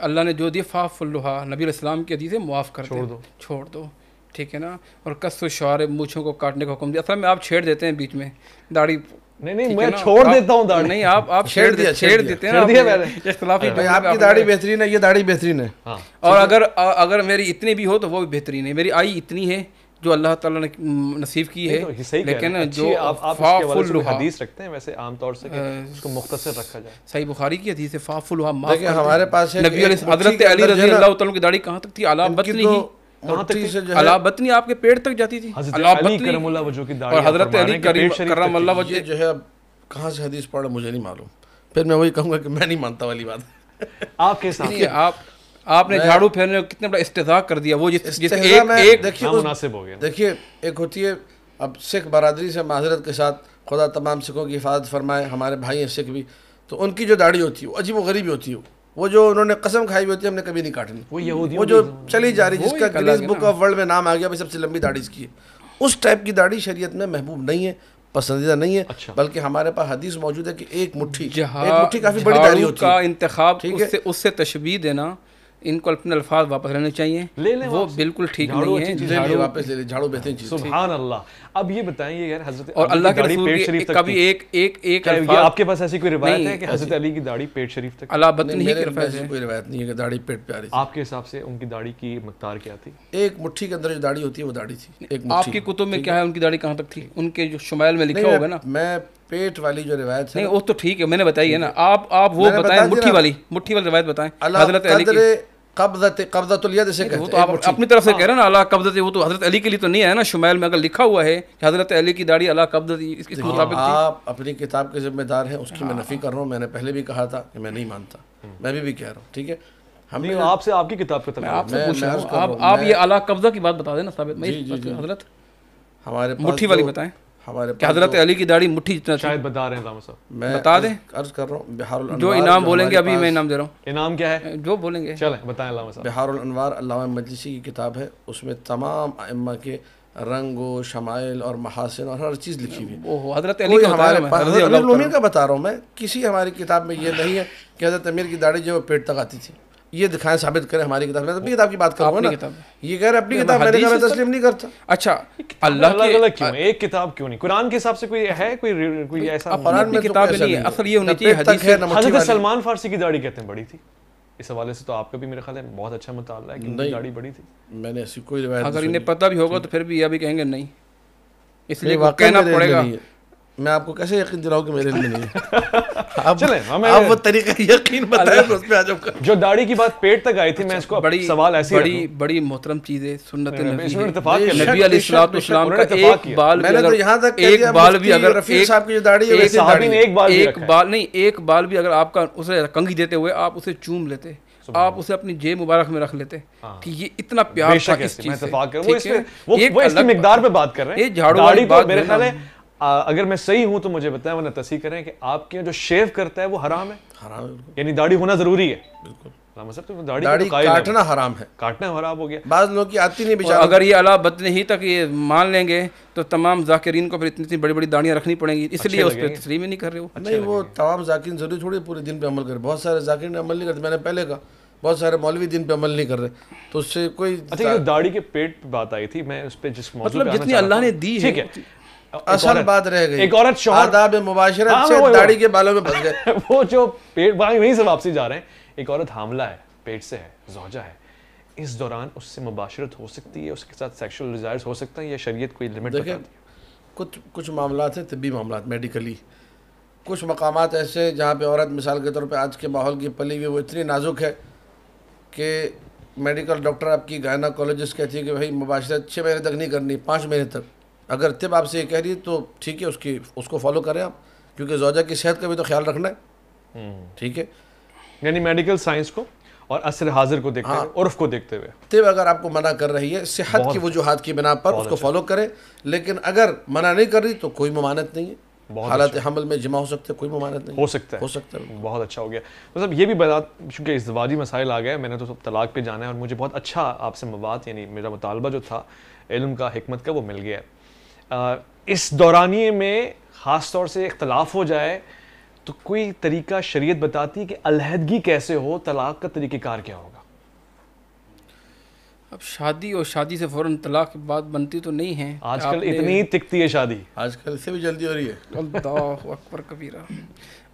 C: अल्लाह ने जो दी फाफुल्लुहा नबी इस्लाम की हदीस है मुआफ़ कर छोड़ दो छोड़ दो ठीक है ना और कस्स मूछों को काटने का हुक्म दिया असल में आप छेड़ देते हैं बीच में दाढ़ी नहीं नहीं मैं छोड़ देता हूँ दाढ़ी नहीं आप आप *laughs* छेड़ दिया छेड़ देते हैं दिया मैंने इख्तलाफी भाई आपकी दाढ़ी
B: बेहतरीन है ये दाढ़ी बेहतरीन है हाँ।
C: और अगर अगर मेरी इतनी भी हो तो वो भी बेहतरीन है मेरी आई इतनी है जो अल्लाह ताला ने नसीब की है तो लेकिन जो आप, आप फुल हदीस रखते हैं वैसे आम तौर से उसको मुख्तसर रखा जाए सही बुखारी की हदीस है फाफुल हमारे पास है नबी हजरत अली रजी अल्लाह की दाढ़ी कहाँ तक थी आला बतनी तो ही कहां तक अलाबतनी आपके पेड़ तक जाती थी हजरत जो है कहाँ
B: से हदीस पढ़ा मुझे नहीं मालूम फिर मैं वही कहूँगा कि मैं नहीं मानता वाली बात आपके साथ आप
C: आपने झाड़ू फेरने को कितना बड़ा इस्तेदा कर दिया वो जिस, एक, देखिए
B: मुनासिब हो गया देखिए एक होती है अब सिख बरदरी से माजरत के साथ खुदा तमाम सिखों की हिफाजत फरमाए हमारे भाई हैं सिख भी तो उनकी जो दाढ़ी होती है वो अजीब व गरीबी होती है वो जो उन्होंने कसम खाई हुई होती है हमने कभी नहीं काटनी वो यहूदी वो जो तो चली जा रही जिसका गिनीज बुक ऑफ वर्ल्ड में नाम आ गया भाई सबसे लंबी दाढ़ी इसकी उस टाइप की दाढ़ी शरीयत में महबूब नहीं है पसंदीदा नहीं है अच्छा। बल्कि हमारे पास हदीस मौजूद है कि एक मुट्ठी एक मुट्ठी काफी बड़ी दाढ़ी होती है
C: इंतखाब है उससे तशबी देना इनको अपने अल्फाज वापस लेने चाहिए ले ले वो बिल्कुल ठीक नहीं है झाड़ू वापस ले झाड़ू
A: चीज़ अल्लाह अब ये यार हजरत और अल्लाह के रसूल की कभी एक एक एक आपके पास ऐसी कोई रिवायत है कि हजरत अली की दाढ़ी पेट शरीफ तक ही कोई रिवायत नहीं है कि दाढ़ी पेट पे आ रही आपके हिसाब से उनकी दाढ़ी की क्या थी
C: एक मुट्ठी के अंदर जो दाढ़ी होती है वो दाढ़ी थी एक आपकी कुतुब में क्या है उनकी दाढ़ी कहाँ तक थी उनके जो शुमाइल में लिखा होगा ना मैं
B: पेट वाली जो रिवायत
C: है नहीं वो तो ठीक है मैंने बताई है ना आप आप वो बताएं मुट्ठी वाली मुट्ठी वाली रिवायत बताएं हजरत अली
B: कब्जत कब्जतुलयद से तो कहते हैं तो आप अपनी तरफ से कह
C: हाँ। रहे हैं ना अला कब्जत वो तो हजरत अली के लिए तो नहीं आया ना शुमैल में अगर लिखा हुआ है कि हजरत अली की दाढ़ी अला कब्जत इसके मुताबिक आप अपनी किताब के
B: जिम्मेदार हैं उसकी मैं हाँ। नफ़ी कर रहा हूँ मैंने पहले भी कहा था कि मैं नहीं मानता हम्म। मैं भी भी कह रहा हूँ ठीक है
C: हमने आपसे आपकी किताब का आप ये अला कब्जा की बात बता देना साबित हजरत
B: हमारे मुठ्ठी वाली बताएं
A: हमारे हजरत अली की दाढ़ी मुट्ठी जितना शायद बता रहे हैं मैं बता दें अर्ज कर रहा हूँ बिहार जो इनाम जो बोलेंगे अभी मैं इनाम दे रहा हूँ इनाम क्या है जो बोलेंगे
B: चलें बताएं बिहार मजलिसी की किताब है उसमें तमाम अम्मा के रंग व शमाइल और महासिन और हर चीज़ लिखी हुई है हजरत अली हमारे पास का बता रहा हूँ मैं किसी हमारी किताब में ये नहीं है कि हजरत अमीर की दाढ़ी जो है पेट तक आती थी ये दिखाएं साबित करें हमारी किताब में अपनी किताब की बात कर रहा ना ये कह रहे अपनी किताब मैंने कहा मैं तो- तस्लीम
A: नहीं करता अच्छा *laughs* अल्लाह अलग अलग क्यों एक किताब क्यों नहीं कुरान के हिसाब से कोई है कोई कोई ऐसा कुरान में तो किताब नहीं है असल ये होनी चाहिए हदीस हजरत सलमान फारसी की दाढ़ी कहते हैं बड़ी थी इस हवाले से तो आपका भी मेरे ख्याल है बहुत अच्छा मुताला है कि दाढ़ी बड़ी थी मैंने ऐसी कोई रिवायत अगर इन्हें पता भी होगा तो फिर भी ये
B: भी कहेंगे नहीं इसलिए कहना पड़ेगा मैं आपको कैसे यकीन दिलाऊं कि मेरे लिए
A: नहीं आप, *laughs* चले हमें आप वो तरीका यकीन *laughs* बताएं उस पे आ जाऊंगा जो दाढ़ी की बात पेट तक आई थी मैं अच्छा, इसको बड़ी सवाल ऐसे बड़ी
C: बड़ी मोहतरम चीज है सुन्नत नबी अली नबी अलैहिस्सलाम सलाम का एक बाल मैंने तो यहां तक एक बाल भी अगर रफी साहब की जो दाढ़ी है वैसे दाढ़ी ने एक बाल एक बाल नहीं एक बाल भी अगर आपका उसे कंघी देते हुए आप उसे चूम लेते आप उसे
A: अपनी जेब मुबारक में रख लेते हाँ। कि ये इतना प्यार था इस चीज से वो, वो, वो इसकी मिकदार पे बात कर रहे हैं ये झाड़ू वाली बात मेरे ख्याल है अगर मैं सही हूं तो मुझे बताएं वरना तस्ही करें कि आपके जो शेव करता है वो हराम है हराम है यानी दाढ़ी होना जरूरी है बिल्कुल तो दाढ़ी, तो काटना हराम है काटना हराम हो गया बाद लोग की आती नहीं बेचारा अगर ये अला बदने ही तक ये
C: मान लेंगे तो तमाम जाकिरीन को फिर इतनी इतनी बड़ी बड़ी दाढ़ियाँ रखनी पड़ेंगी इसलिए उस पर तस्लीम ही नहीं
A: कर रहे हो
B: नहीं वो तमाम जाकिर जरूरी थोड़ी पूरे दिन पे अमल कर बहुत सारे जाकिर ने अमल नहीं करते मैंने पहले कहा बहुत सारे
A: मौलवी दिन पे अमल नहीं कर रहे तो उससे कोई अच्छा, दाढ़ी के पेट पे बात आई थी मैं उस पर जिस मतलब जितनी अल्लाह ने दी है असल बात रह गई एक औरत शोहर
B: मुबाशर मुबाशरत हाँ, दाढ़ी के
A: बालों में फंस गए *laughs* वो जो पेट भाई वहीं से वापसी जा रहे हैं एक औरत हामला है पेट से है जोजा है इस दौरान उससे मुबाशरत हो सकती है उसके साथ सेक्शुअल डिज़ायर्स हो सकता है या शरीयत कोई लिमिट है कुछ कुछ मामला हैं तबी मामला मेडिकली
B: कुछ मकाम ऐसे जहाँ पर औरत मिसाल के तौर पर आज के माहौल की पली हुई वो इतनी नाजुक है कि मेडिकल डॉक्टर आपकी गायनाकोलॉजिस्ट कहती है कि भाई मुबाशरत छः महीने तक नहीं करनी पाँच महीने तक अगर तिब आपसे ये कह रही है तो ठीक है उसकी उसको फॉलो करें आप क्योंकि जोजा की सेहत का भी तो ख्याल रखना है
A: हम्म। ठीक है यानी मेडिकल साइंस को और असर हाजिर को देखते हाँ, उर्फ को देखते हुए
B: तिब अगर आपको मना कर रही है सेहत की वजूहत की बिना पर उसको फॉलो अच्छा। करें लेकिन अगर मना नहीं कर रही तो कोई ममानत नहीं है हालत अच्छा। हमल में जमा हो सकते
A: कोई ममानत नहीं हो सकता है हो सकता है बहुत अच्छा हो गया मतलब सब ये भी बता चूँकि इसवाजी मसाइल आ गए मैंने तो सब तलाक पे जाना है और मुझे बहुत अच्छा आपसे मवाद यानी मेरा मुतालबा जो था इल्म का हमत का वो मिल गया है इस दौरानिए में ख़ास तौर से इख्तलाफ हो जाए तो कोई तरीका शरीयत बताती है कि अलहदगी कैसे हो तलाक का तरीक़ार क्या होगा अब शादी और शादी से फ़ौरन तलाक की बात बनती तो नहीं
C: है आजकल इतनी तिकती है शादी आजकल इससे भी जल्दी हो रही है अल्लाह अकबर कबीरा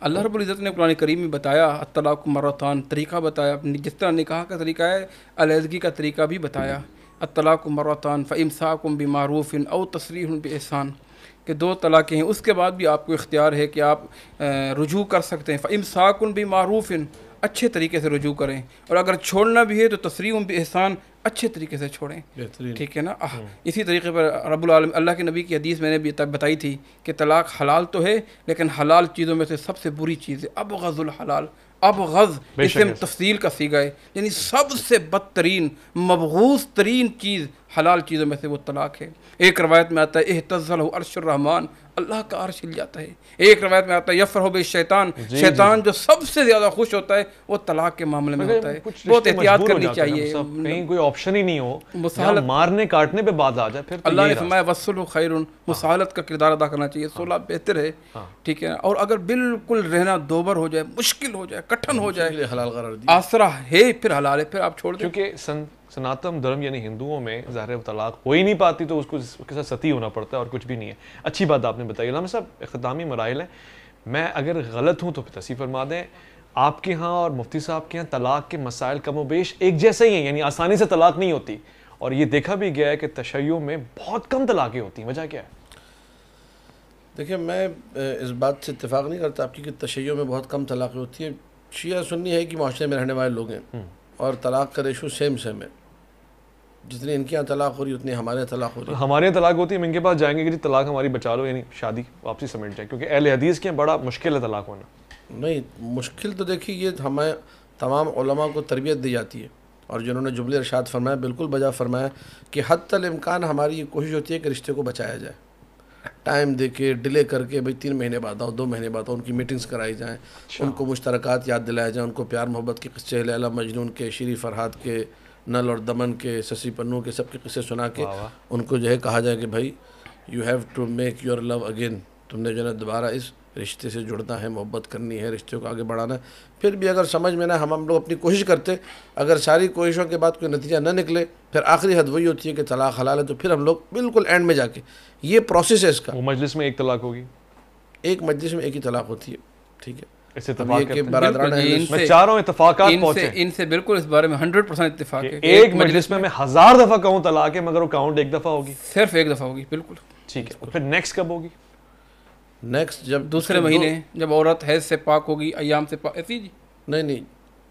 C: अल्लाह ने कुरान करीम में बताया तलाक मरतान तरीका बताया जिस तरह निकाह का तरीका है अलहदगी का तरीका भी बताया अतलाक़ मरतान फ़मसाकुम बिमारूफ़ और तसरीह एहसान कि दो तलाक़ें हैं उसके बाद भी आपको इख्तियार है कि आप रजू कर सकते हैं फ़मसाकुन बिमारूफ़ अच्छे तरीके से रजू करें और अगर छोड़ना भी है तो भी एहसान अच्छे तरीके से छोड़ें ठीक है ना आह हाँ। इसी तरीके पर रबालम अल्लाह के नबी की हदीस मैंने भी बताई थी कि तलाक हलाल तो है लेकिन हलाल चीज़ों में से सबसे बुरी चीज़ है अब गज़ुल हलाल अब गज़ इसम तफसील का सीगा है यानी सबसे बदतरीन मबूस तरीन चीज़ हलाल चीज़ों में से वो तलाक है एक रवायत में आता है एहतज़ल अर्शरहमान अल्लाह का अर्श हिल जाता है एक रवायत में आता है यफर
A: बे शैतान शैतान
C: जो सबसे ज़्यादा खुश होता है वो तलाक के मामले में होता है बहुत एहतियात करनी चाहिए कहीं
A: हम्म। कोई ऑप्शन ही नहीं हो मुसालत मारने काटने पे बात आ जाए फिर तो अल्लाह ने
C: फरमाया वसल खैर हाँ। मुसालत का किरदार अदा करना चाहिए हाँ। सोलह बेहतर है हाँ। ठीक है और अगर बिल्कुल रहना दोबर हो जाए मुश्किल हो
A: जाए कठिन हो जाए आसरा है फिर हलाल है फिर आप छोड़ दें क्योंकि सनातन धर्म यानी हिंदुओं में ज़ाहिर तलाक हो ही नहीं पाती तो उसको उसके साथ सती होना पड़ता है और कुछ भी नहीं है अच्छी बात आपने बताई गुलाम साहब इकदामी मराइल हैं मैं अगर गलत हूँ तो फिर तसी फरमा दें आपके यहाँ और मुफ्ती साहब के यहाँ तलाक के मसाइल कम वेश एक जैसे ही हैं यानी आसानी से तलाक नहीं होती और ये देखा भी गया है कि तशयों में बहुत कम तलाक़ें होती हैं वजह क्या है
B: देखिए मैं इस बात से इतफाक़ नहीं करता आपकी कि तशैयों में बहुत कम तलाक़ें होती है शिया सुन्नी है कि माशरे में रहने वाले लोग हैं हम्म। और तलाक़ का रेशो सेम सेम है जितनी इनके यहाँ तलाक हो रही उतनी हमारे तलाक हो रही हमारे यहाँ
A: तलाक होती है हम इनके पास जाएंगे कि तलाक हमारी बचा लो यानी शादी वापसी समेट जाए क्योंकि अहल हदीस के बड़ा मुश्किल है तलाक होना नहीं मुश्किल तो देखिए ये हमें तमाम को तरबियत दी जाती
B: है और जिन्होंने जुमले अरशाद फरमाया बिल्कुल बजा फरमाया कि हद तल इम्कान हमारी ये कोशिश होती है कि रिश्ते को बचाया जाए टाइम दे के डिले करके भाई तीन महीने बाद आओ दो महीने बाद आओ उनकी मीटिंग्स कराई जाएँ अच्छा। उनको मुश्तरक याद दिलाया जाए उनको प्यार मोहब्बत के किस्से लैला मजनून के शरी फरहाद के नल और दमन के शशि पन्नू के सबके किस्से सुना के उनको जो है कहा जाए कि भाई you have to make your love again तुमने जो है दोबारा इस रिश्ते से जुड़ना है मोहब्बत करनी है रिश्ते को आगे बढ़ाना है फिर भी अगर समझ में ना हम हम लोग अपनी कोशिश करते अगर सारी कोशिशों के बाद कोई नतीजा ना निकले फिर आखिरी हद वही होती है कि तलाक हलाल है तो फिर हम लोग बिल्कुल एंड
A: में जाके ये प्रोसेस है इसका मजलिस में एक तलाक होगी
B: एक मजलिस में एक ही तलाक होती है ठीक है
A: इस इतफाक चारों इतफाकात पहुंचे
C: इनसे बिल्कुल इस बारे में परसेंट इतफाक है एक मजलिस में
A: मैं हजार दफा कहूँ तलाक है मगर वो काउंट एक दफा होगी सिर्फ एक दफा होगी बिल्कुल ठीक है फिर नेक्स्ट कब होगी नेक्स्ट जब दूसरे महीने जब
C: औरत हैज से पाक होगी अयाम से पाक ऐसी जी नहीं
A: नहीं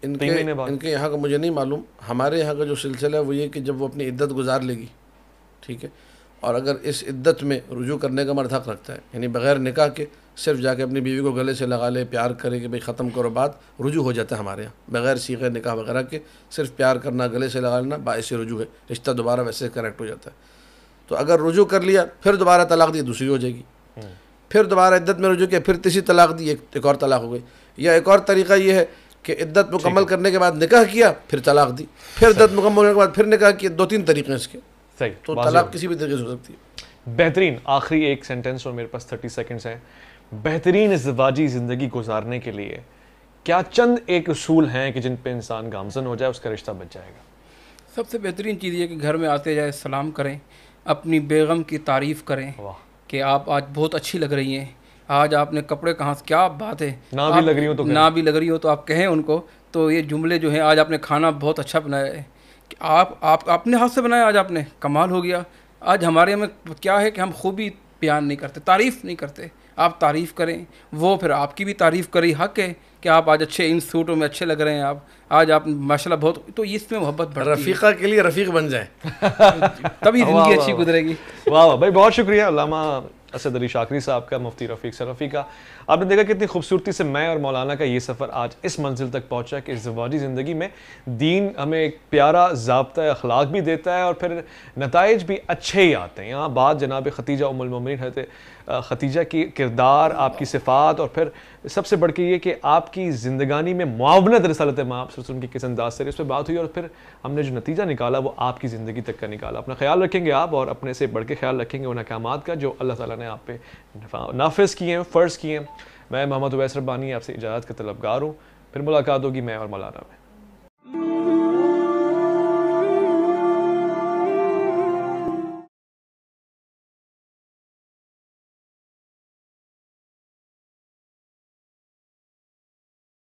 A: इनके इनके
C: यहाँ का मुझे नहीं
B: मालूम हमारे यहाँ का जो सिलसिला है वो ये कि जब वो अपनी इद्दत गुजार लेगी ठीक है और अगर इस इद्दत में रुजू करने का मर्द हक रखता है यानी बगैर निकाह के सिर्फ जाके अपनी बीवी को गले से लगा ले प्यार करे कि भाई ख़त्म करो बात रुजू हो जाता है हमारे यहाँ बगैर सीखे निकाह वगैरह के सिर्फ प्यार करना गले से लगा लेना ऐसे रुजू है रिश्ता दोबारा वैसे कनेक्ट हो जाता है तो अगर रुजू कर लिया फिर दोबारा तलाक दी दूसरी हो जाएगी हम्म। फिर दोबारा इद्दत में रुजू किया फिर तीसरी तलाक दी एक, एक और तलाक हो गई या एक और तरीका ये है कि इद्दत मुकम्मल करने के बाद निकाह किया फिर तलाक
A: दी फिर इद्दत मुकम्मल होने के बाद फिर निकाह किया दो तीन तरीके इसके सही तो तलाक किसी भी तरीके से हो सकती है बेहतरीन आखिरी एक सेंटेंस और मेरे पास थर्टी सेकेंड्स हैं बेहतरीन इसवाजी ज़िंदगी गुजारने के लिए क्या चंद एक असूल हैं कि जिन पे इंसान गामजन हो जाए उसका रिश्ता बच जाएगा
C: सबसे बेहतरीन चीज़ ये कि घर में आते जाए सलाम करें अपनी बेगम की तारीफ़ करें कि आप आज बहुत अच्छी लग रही हैं आज आपने कपड़े कहाँ से क्या बात है ना भी लग रही हो तो ना भी लग रही हो तो आप कहें उनको तो ये जुमले जो हैं आज आपने खाना बहुत अच्छा बनाया है आप आप अपने हाथ से बनाया आज आपने कमाल हो गया आज हमारे में क्या है कि हम खूबी बयान नहीं करते तारीफ़ नहीं करते आप तारीफ़ करें वो फिर आपकी भी तारीफ़ करी हक है कि आप आज अच्छे इन सूटों में अच्छे लग रहे हैं आप आज आप माशा बहुत तो इसमें मोहब्बत रफ़ीक़ा
A: के लिए रफ़ीक बन जाए *laughs* तभी ज़िंदगी अच्छी गुजरेगी वाह वाह भाई बहुत शुक्रिया लामा असद अली शाकरी साहब का मुफ्ती रफ़ीक सर रफ़ीका आपने देखा कितनी खूबसूरती से मैं और मौलाना का ये सफ़र आज इस मंजिल तक पहुँचा कि वाजी ज़िंदगी में दीन हमें एक प्यारा जबता अखलाक भी देता है और फिर नतज भी अच्छे ही आते हैं यहाँ बात जनाब खतीजा उमलमन हत ख़तीजा की किरदार आपकी सिफात और फिर सबसे बढ़ के ये कि आपकी ज़िंदगानी में मुआवनत रसालत मापसम की किस अंदाज से इस पर बात हुई और फिर हमने जो नतीजा निकाला वो आपकी ज़िंदगी तक का निकाला अपना ख्याल रखेंगे आप और अपने से बढ़ के ख्याल रखेंगे उन अहकाम का जो अल्लाह ताला ने आप पे नाफज किए हैं फ़र्ज़ किए हैं मैं मोहम्मद वैस रब्बानी आपसे इजाज़त का तलबगार हूँ फिर मुलाकात होगी मैं और मौलाना में